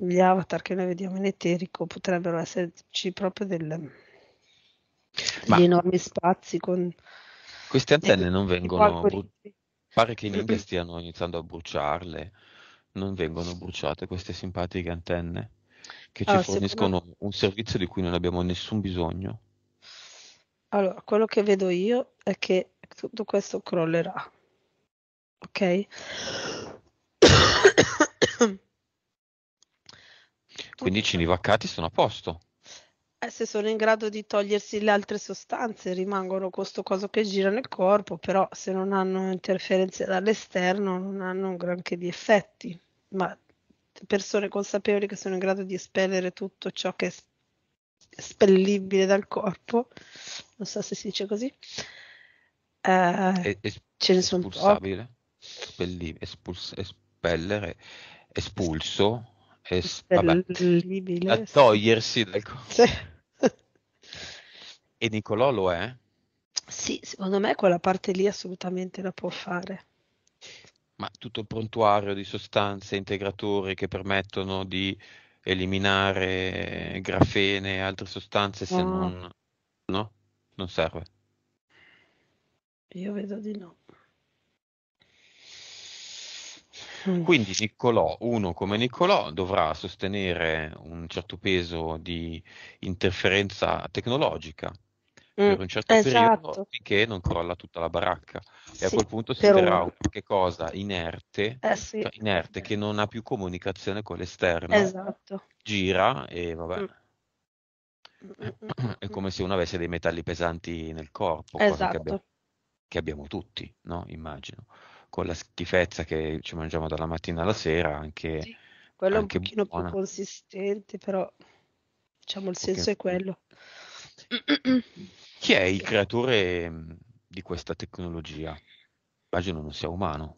mm. gli avatar che noi vediamo in eterico, potrebbero esserci proprio delle ma gli enormi spazi con... Queste antenne non vengono... Bru- pare che in India stiano iniziando a bruciarle, non vengono bruciate queste simpatiche antenne che ci allora, ah, forniscono secondo... un servizio di cui non abbiamo nessun bisogno. Allora, quello che vedo io è che tutto questo crollerà, ok? Quindi i cini vaccati sono a posto. Eh, se sono in grado di togliersi le altre sostanze, rimangono questo coso che gira nel corpo, però se non hanno interferenze dall'esterno non hanno un granché di effetti. Ma persone consapevoli che sono in grado di espellere tutto ciò che è spellibile dal corpo, non so se si dice così, eh, es- ce ne sono espulsabile, spelli- espuls- espellere, espulso, es- vabbè, togliersi dal corpo. Sì. E Nicolò lo è? Sì, secondo me quella parte lì assolutamente la può fare. Ma tutto il prontuario di sostanze integratori che permettono di eliminare grafene e altre sostanze se oh. non... No? Non serve. Io vedo di no. Mm. Quindi Niccolò, uno come Niccolò, dovrà sostenere un certo peso di interferenza tecnologica per mm, un certo esatto. periodo finché non crolla tutta la baracca e sì, a quel punto si creerà un... qualcosa inerte, eh sì. cioè inerte che non ha più comunicazione con l'esterno esatto. gira e vabbè mm. È come se uno avesse dei metalli pesanti nel corpo, esatto. che, abbiamo, che, abbiamo, tutti, no? immagino, con la schifezza che ci mangiamo dalla mattina alla sera, anche sì, quello anche un pochino buona. più consistente, però diciamo il senso okay. è quello. Chi è il creatore mm, di questa tecnologia? Immagino non sia umano.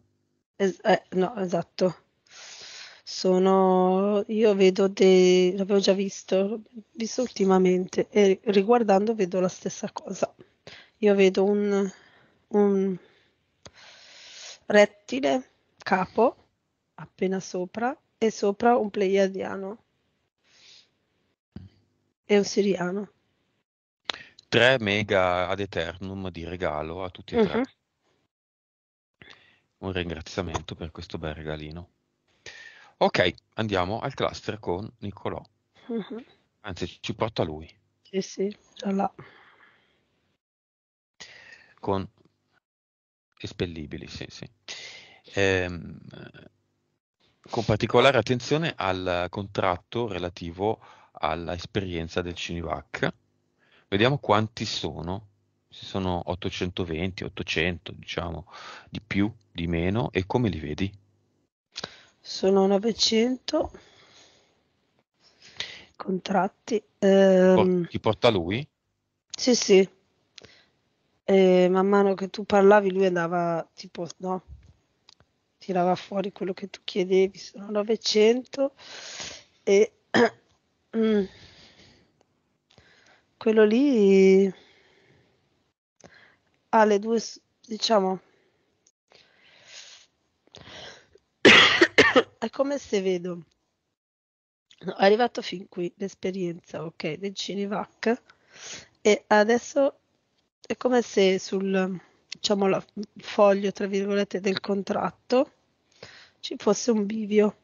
Es- eh, no, esatto. Sono, io vedo dei, l'avevo già visto, visto ultimamente e riguardando vedo la stessa cosa. Io vedo un, un rettile capo appena sopra e sopra un pleiadiano e un siriano. 3 mega ad eternum di regalo a tutti e tre. Uh-huh. Un ringraziamento per questo bel regalino. Ok, andiamo al cluster con Niccolò. Uh-huh. Anzi, ci porta lui. Sì, sì, già là. Con espellibili, sì, sì. Ehm, con particolare attenzione al contratto relativo all'esperienza del Cinivac Vediamo quanti sono. Se sono 820, 800, diciamo, di più, di meno, e come li vedi? Sono 900 contratti. Ehm... Ti porta lui? Sì, sì. E man mano che tu parlavi lui andava tipo, no, tirava fuori quello che tu chiedevi, sono 900 e... Mm quello lì ha le due, diciamo, è come se vedo, è arrivato fin qui l'esperienza, ok, del cinivac e adesso è come se sul, diciamo, la, foglio, tra virgolette, del contratto ci fosse un bivio,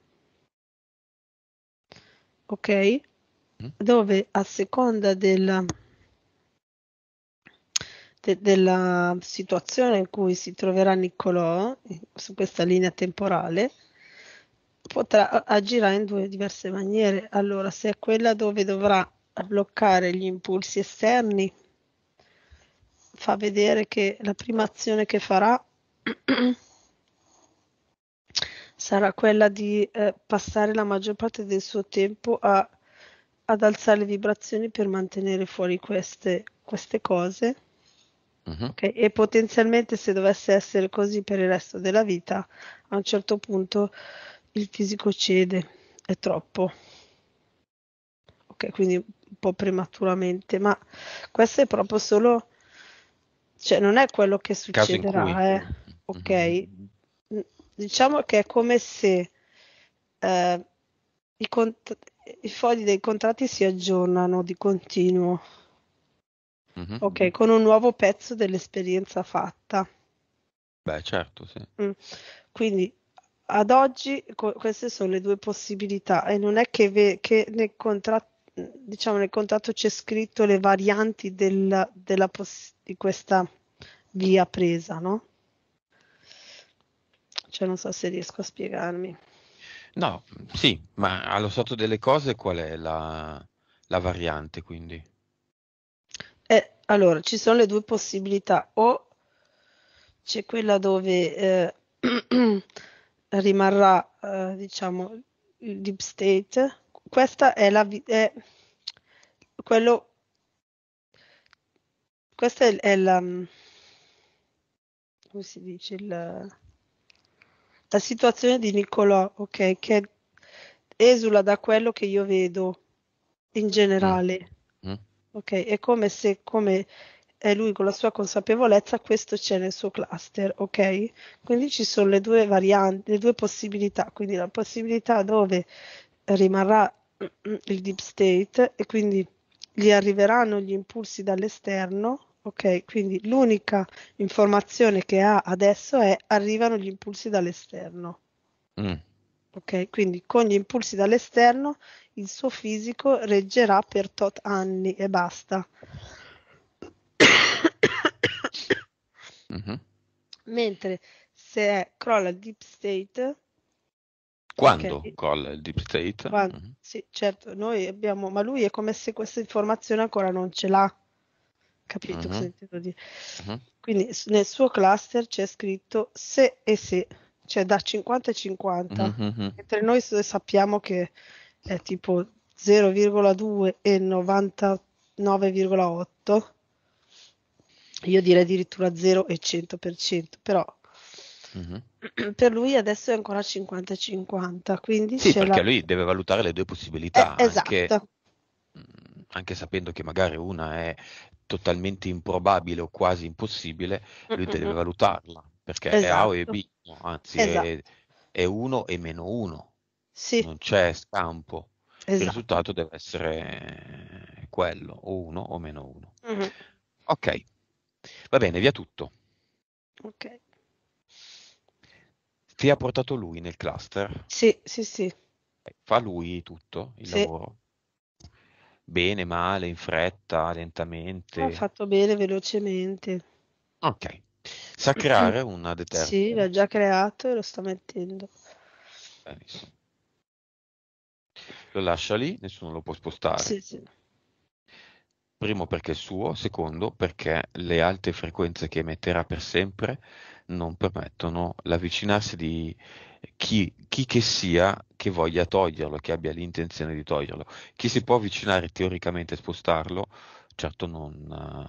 ok? dove a seconda della, de, della situazione in cui si troverà Niccolò, su questa linea temporale, potrà agirà in due diverse maniere. Allora, se è quella dove dovrà bloccare gli impulsi esterni, fa vedere che la prima azione che farà sarà quella di eh, passare la maggior parte del suo tempo a ad alzare le vibrazioni per mantenere fuori queste, queste cose. Uh-huh. Okay? E potenzialmente se dovesse essere così per il resto della vita, a un certo punto il fisico cede, è troppo. Ok, quindi un po' prematuramente, ma questo è proprio solo, cioè non è quello che succederà, eh. ok? Uh-huh. Diciamo che è come se eh, i, cont- i fogli dei contratti si aggiornano di continuo. Mm-hmm. Ok, con un nuovo pezzo dell'esperienza fatta. Beh, certo, sì. Mm. Quindi ad oggi co- queste sono le due possibilità e non è che, ve- che nel, contrat- diciamo, nel, contratto c'è scritto le varianti del, poss- di questa via presa, no? Cioè non so se riesco a spiegarmi. No, sì, ma allo stato delle cose qual è la, la variante quindi? Eh, allora, ci sono le due possibilità, o c'è quella dove eh, rimarrà, eh, diciamo, il deep state, questa è la... È quello, questa è, è la... Mm, come si dice? Il, la situazione di Nicolò, ok, che esula da quello che io vedo in generale, mm. mm. ok, è come se come lui con la sua consapevolezza, questo c'è nel suo cluster, ok? Quindi ci sono le due varianti, le due possibilità, quindi la possibilità dove rimarrà il deep state e quindi gli arriveranno gli impulsi dall'esterno, Ok, quindi l'unica informazione che ha adesso è arrivano gli impulsi dall'esterno. Mm. Ok, quindi con gli impulsi dall'esterno il suo fisico reggerà per tot anni e basta. Mm-hmm. Mentre se crolla il deep state, quando okay. crolla il deep state? Quando, mm-hmm. Sì, certo, noi abbiamo, ma lui è come se questa informazione ancora non ce l'ha capito uh-huh. cosa mhm. intendo dire? Uh-huh. Quindi nel suo cluster c'è scritto se e se, cioè da 50 e 50, uh-huh. Mhm, mentre noi sappiamo che è tipo 0,2 e 99,8, io direi addirittura 0 e 100%, però per lui adesso è ancora 50-50, quindi... Sì, perché la... lui deve valutare le due possibilità. Eh, esatto. Mm, anche sapendo che magari una è totalmente improbabile o quasi impossibile, mm, lui mm, deve mm. valutarla, perché esatto. è A o è B, esatto. anzi esatto. è 1 e meno 1, sì. non c'è scampo. Esatto. Il risultato deve essere quello, o 1 o meno 1. Mm-hmm. Ok, va bene, via tutto. Ok. Ti ha portato lui nel cluster? Sì, sì, sì. Eh, fa lui tutto il sì. lavoro? Bene, male, in fretta, lentamente? Ho fatto bene, velocemente. Ok. Sa creare una deterrente? Sì, l'ha già creato e lo sta mettendo. Benissimo. Lo lascia lì, nessuno lo può spostare. Sì, sì primo perché è suo, secondo perché le alte frequenze che emetterà per sempre non permettono l'avvicinarsi di chi, chi, che sia che voglia toglierlo, che abbia l'intenzione di toglierlo. Chi si può avvicinare teoricamente e spostarlo, certo non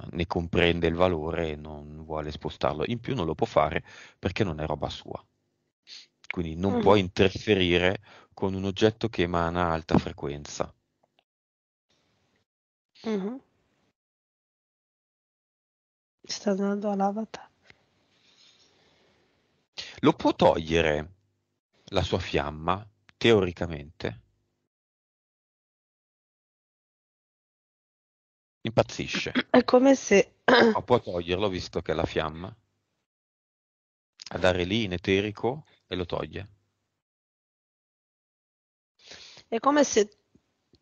eh, ne comprende il valore e non vuole spostarlo. In più non lo può fare perché non è roba sua. Quindi non mm. può interferire con un oggetto che emana alta frequenza. Mm-hmm sta andando all'avatar. Lo può togliere la sua fiamma, teoricamente? Impazzisce. È come se... Ma può toglierlo visto che è la fiamma? A dare lì in eterico e lo toglie. È come se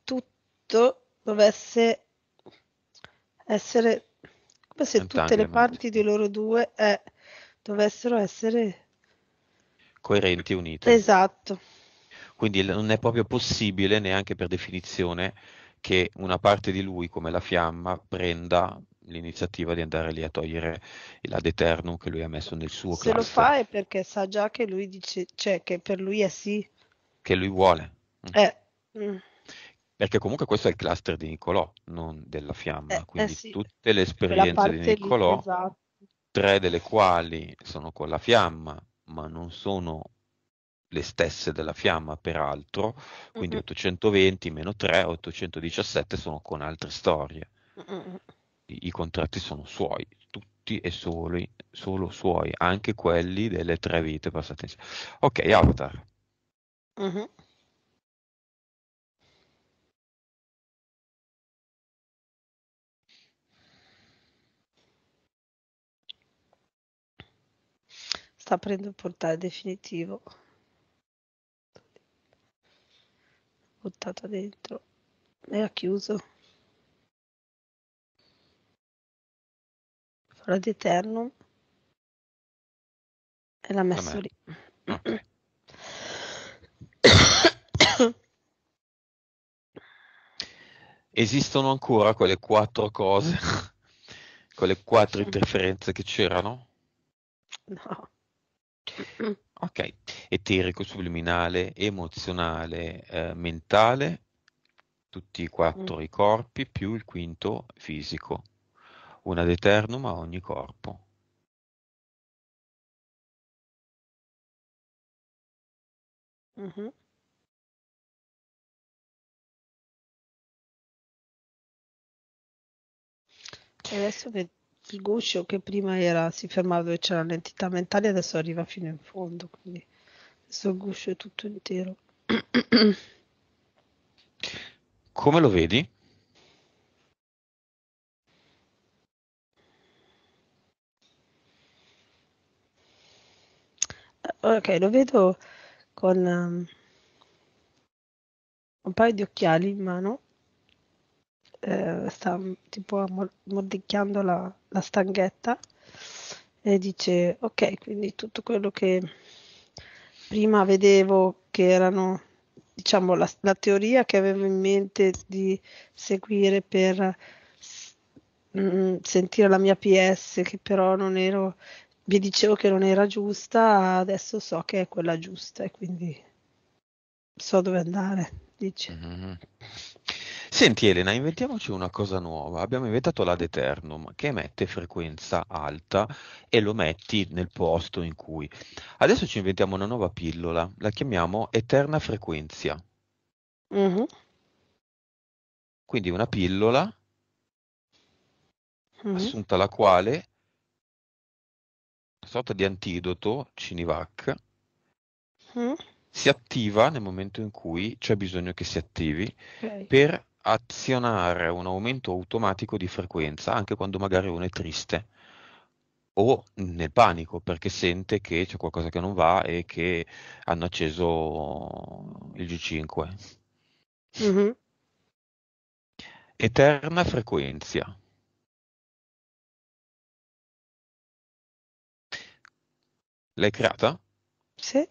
tutto dovesse essere come se tutte le parti di loro due eh, dovessero essere coerenti e unite. Esatto. Quindi non è proprio possibile neanche per definizione che una parte di lui, come la fiamma, prenda l'iniziativa di andare lì a togliere la eternum che lui ha messo nel suo Se lo fa è perché sa già che lui dice, cioè che per lui è sì. Che lui vuole. Mm. Eh. Mm. Perché comunque questo è il cluster di Nicolò, non della fiamma, eh, eh quindi eh sì, tutte le esperienze di Nicolò, lì, esatto. tre delle quali sono con la fiamma, ma non sono le stesse della fiamma peraltro, quindi mm-hmm. 820 meno 3, 817 sono con altre storie. Mm-hmm. I, I, contratti sono suoi, tutti e soli, solo suoi, anche quelli delle tre vite passate insieme. Ok, Avatar. Mm-hmm. Sta aprendo il portale definitivo. buttato dentro. E ha chiuso. Farà di eterno E l'ha messo lì. Esistono ancora quelle quattro cose, quelle quattro interferenze che c'erano? No. Ok, eterico, subliminale, emozionale, eh, mentale, tutti e mm. quattro mm. i corpi, più il quinto fisico. Una deternum a ogni corpo. Mm -hmm. E adesso vedo il guscio che prima era, si fermava dove c'era l'entità mentale, adesso arriva fino in fondo, quindi questo guscio è tutto intero. Come lo vedi? Eh, ok, lo vedo con um, un paio di occhiali in mano eh, sta tipo mordicchiando la, la stanghetta e dice ok, quindi tutto quello che prima vedevo che erano diciamo la, la, teoria che avevo in mente di seguire per mh, mm, sentire la mia PS che però non ero vi dicevo che non era giusta adesso so che è quella giusta e quindi so dove andare dice mm-hmm. Senti Elena, inventiamoci una cosa nuova. Abbiamo inventato l'ad eternum che emette frequenza alta e lo metti nel posto in cui. Adesso ci inventiamo una nuova pillola, la chiamiamo eterna frequenzia. Mhm. Quindi una pillola Mhm. assunta la quale, una sorta di antidoto, Cinivac, Mhm. si attiva nel momento in cui c'è bisogno che si attivi Ok. per azionare un aumento automatico di frequenza anche quando magari uno è triste o nel panico perché sente che c'è qualcosa che non va e che hanno acceso il G5. Mm-hmm. Eterna frequenza. L'hai creata? Sì.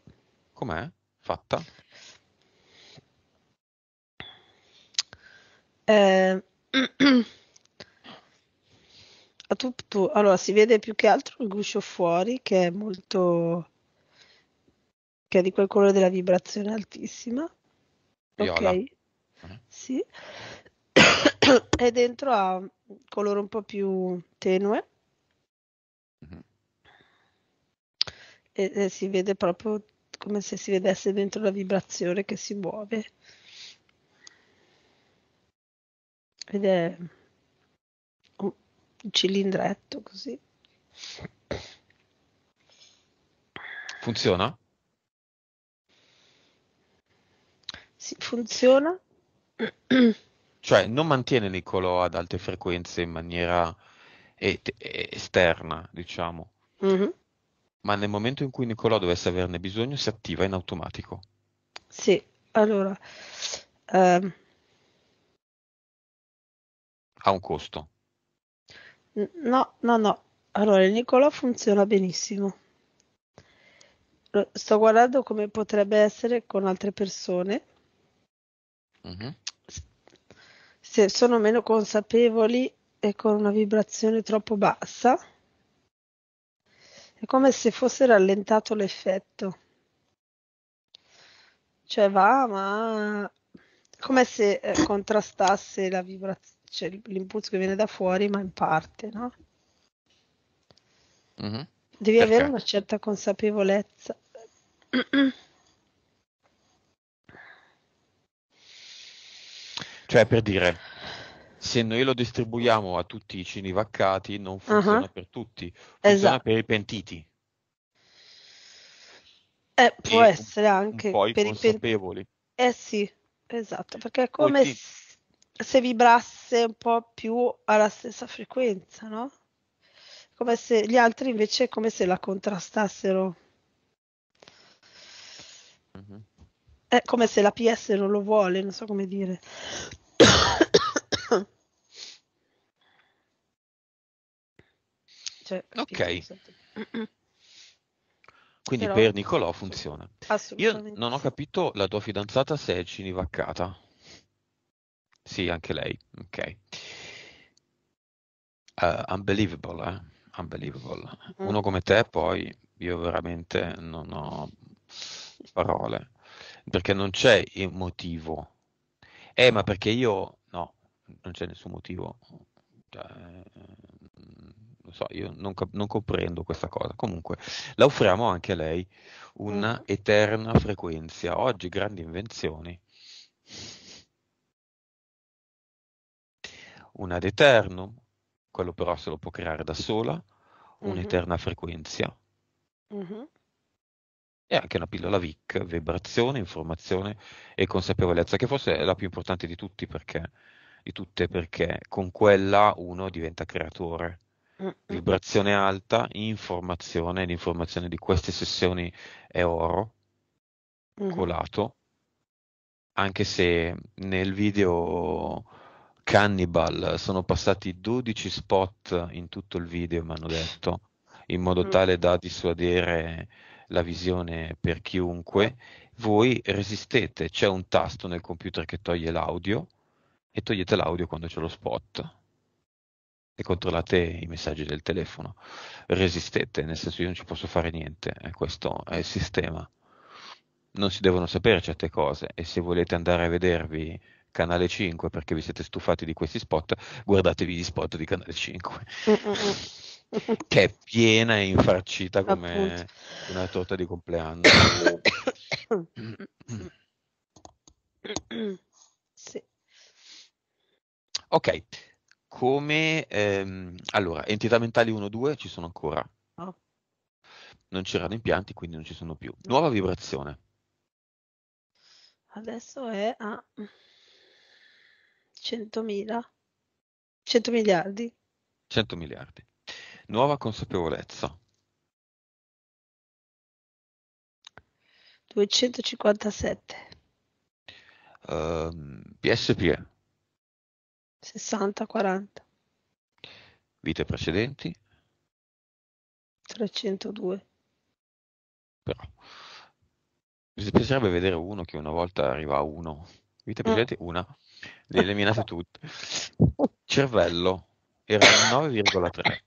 Com'è? Fatta? Eh, a tu, allora, si vede più che altro il guscio fuori che è molto che è di quel colore della vibrazione altissima. Viola. Ok. Eh. Sì. e dentro ha un colore un po' più tenue. Mm-hmm. E, e si vede proprio come se si vedesse dentro la vibrazione che si muove. ed è un cilindretto così. Funziona? Sì, funziona. Cioè non mantiene Nicolò ad alte frequenze in maniera et- esterna, diciamo. Mm-hmm. Ma nel momento in cui Nicolò dovesse averne bisogno si attiva in automatico. Sì, allora... Um ha un costo. No, no, no. Allora, il Nicola funziona benissimo. Sto guardando come potrebbe essere con altre persone. Mm-hmm. Se sono meno consapevoli e con una vibrazione troppo bassa, è come se fosse rallentato l'effetto. Cioè va, ma come se eh, contrastasse la vibrazione c'è l'impulso che viene da fuori, ma in parte, no? Mm-hmm. Devi Perché? avere una certa consapevolezza. Cioè, per dire, se noi lo distribuiamo a tutti i cini cinivaccati, non uh-huh. funziona uh-huh. per tutti, funziona esatto. per i pentiti. Eh, può e essere anche per i consapevoli. Pen... Eh sì, esatto, perché è come Poi, se vibrasse un po' più alla stessa frequenza, no? Come se gli altri invece come se la contrastassero. Mm-hmm. È come se la PS non lo vuole, non so come dire. cioè, ok. Quindi Però, per Nicolò funziona. Io non ho capito la tua fidanzata se è cinivaccata. Sì, anche lei. Ok. Uh, unbelievable, eh? Unbelievable. Mm. Uno come te, poi io veramente non ho parole. Perché non c'è motivo. Eh, ma perché io... No, non c'è nessun motivo. Cioè, non so, io non, cap- non, comprendo questa cosa. Comunque, la offriamo anche a lei un'eterna mm. frequenza. Oggi grandi invenzioni. un ad eternum, quello però se lo può creare da sola, mm-hmm. un'eterna mm-hmm. frequenza mm-hmm. e anche una pillola VIC, vibrazione, informazione e consapevolezza, che forse è la più importante di, tutti perché, di tutte perché con quella uno diventa creatore. Mm-hmm. Vibrazione alta, informazione, l'informazione di queste sessioni è oro, mm-hmm. colato, anche se nel video Cannibal, sono passati 12 spot in tutto il video, mi hanno detto, in modo mm. tale da dissuadere la visione per chiunque. Voi resistete, c'è un tasto nel computer che toglie l'audio e togliete l'audio quando c'è lo spot e controllate i messaggi del telefono. Resistete, nel senso io non ci posso fare niente, eh, questo è il sistema. Non si devono sapere certe cose e se volete andare a vedervi Canale 5 perché vi siete stufati di questi spot, guardatevi gli spot di Canale 5. Mm, mm, mm. che è piena e infarcita come Appunto. una torta di compleanno. sì. Ok, come ehm, allora, entità mentali 1-2 ci sono ancora. Non c'erano impianti, quindi non ci sono più. Nuova vibrazione. Adesso è a... 100.000? 100 miliardi? 100 miliardi. Nuova consapevolezza. 257. Uh, PSPE. 60-40. Vite precedenti. 302. Però mi piacerebbe vedere uno che una volta arriva a uno. Vite ah. precedenti, Una le eliminate tutte. Cervello era 9,3.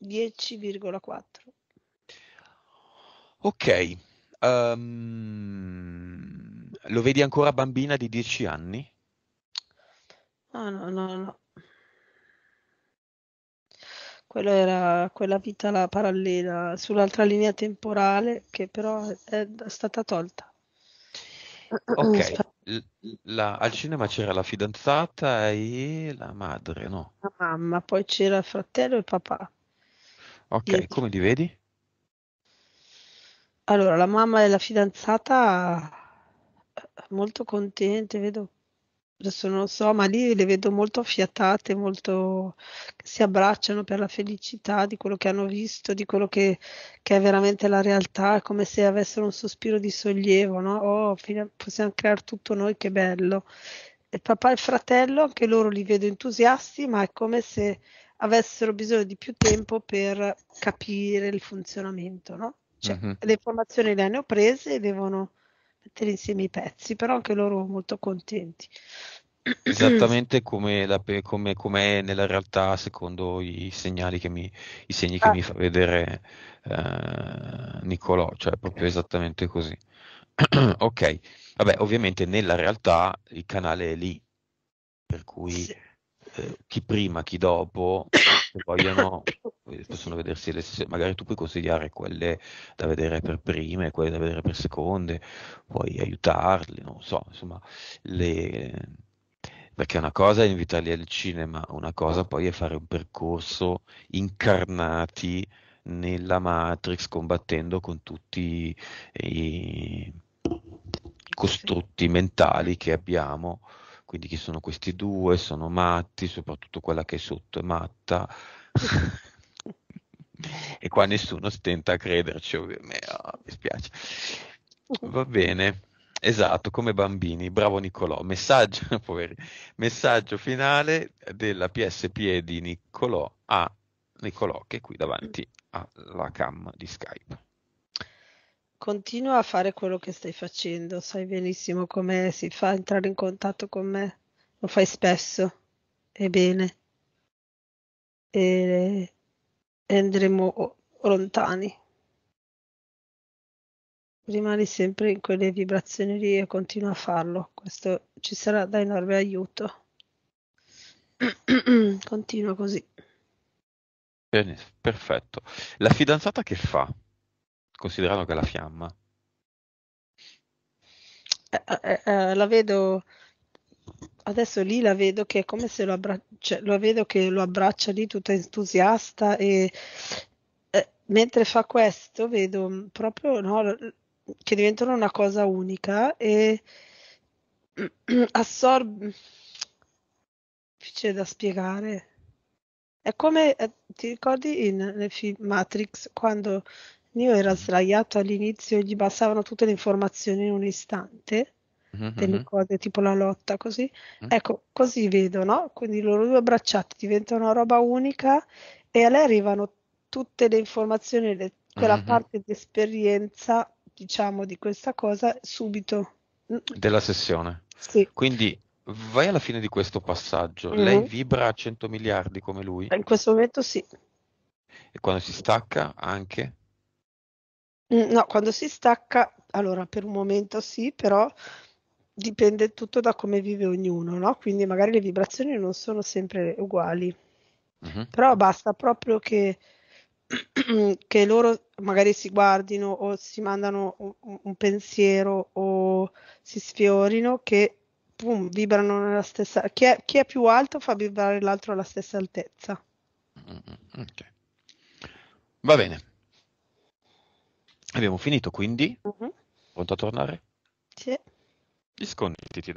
10,4. Ok, um, lo vedi ancora bambina di 10 anni? No, no, no, no. Quello era quella vita la parallela sull'altra linea temporale che però è stata tolta. Ok la, al cinema c'era la fidanzata e la madre, no? La mamma, poi c'era il fratello e il papà. Ok, e... come li vedi? Allora, la mamma della fidanzata eh, molto contente, vedo adesso non lo so, ma lì le vedo molto affiatate, molto che si abbracciano per la felicità di quello che hanno visto, di quello che, che è veramente la realtà, è come se avessero un sospiro di sollievo, no? Oh, possiamo creare tutto noi, che bello. E papà e fratello, anche loro li vedo entusiasti, ma è come se avessero bisogno di più tempo per capire il funzionamento, no? Cioè, uh-huh. le informazioni le hanno prese e devono mettere insieme i pezzi, però anche loro molto contenti. Esattamente come, la, come, come, è nella realtà, secondo i segnali che mi, i segni che ah. mi fa vedere eh, Nicolò, cioè proprio esattamente così. ok, vabbè, ovviamente nella realtà il canale è lì, per cui sì. eh, chi prima, chi dopo, se vogliono possono vedersi le stesse, magari tu puoi consigliare quelle da vedere per prime, quelle da vedere per seconde, puoi aiutarli, non so, insomma, le... perché una cosa è invitarli al cinema, una cosa poi è fare un percorso incarnati nella Matrix combattendo con tutti i costrutti mentali che abbiamo. Quindi chi sono questi due? Sono matti, soprattutto quella che è sotto è matta. e qua nessuno stenta a crederci, ovviamente, oh, mi spiace. Va bene, esatto, come bambini, bravo Niccolò. Messaggio, messaggio finale della PSP di Niccolò a Niccolò che è qui davanti alla cam di Skype. Continua a fare quello che stai facendo, sai benissimo come si fa a entrare in contatto con me, lo fai spesso e bene. E e andremo lontani. Rimani sempre in quelle vibrazioni lì e continua a farlo. Questo ci sarà da enorme aiuto. continua così. Bene, perfetto. La fidanzata che fa, considerando che è la fiamma? Eh, eh, eh, la vedo adesso lì la vedo che è come se lo abbraccia, cioè, lo vedo che lo abbraccia lì tutta entusiasta e eh, mentre fa questo vedo proprio no, che diventano una cosa unica e assorbe, difficile da spiegare. È come, eh, ti ricordi in, nel film Matrix quando Neo era sdraiato all'inizio, e gli bastavano tutte le informazioni in un istante? Mm-hmm, delle mm-hmm. cose tipo la lotta così. Mm. Ecco, così vedo, no? Quindi loro due abbracciati diventano una roba unica e a lei arrivano tutte le informazioni, le, quella mm-hmm. parte di esperienza, diciamo, di questa cosa subito. Della sessione. Sì. Quindi vai alla fine di questo passaggio, lei mm-hmm. vibra a 100 miliardi come lui? In questo momento sì. E quando si stacca anche? Mm, no, quando si stacca, allora per un momento sì, però dipende tutto da come vive ognuno, no? Quindi magari le vibrazioni non sono sempre uguali, uh-huh. però basta proprio che, che, loro magari si guardino o si mandano un, un pensiero o si sfiorino che boom, vibrano nella stessa... Chi è, chi è, più alto fa vibrare l'altro alla stessa altezza. uh Va bene. Abbiamo finito quindi? Uh-huh. Pronto a tornare? Sì disconnentiti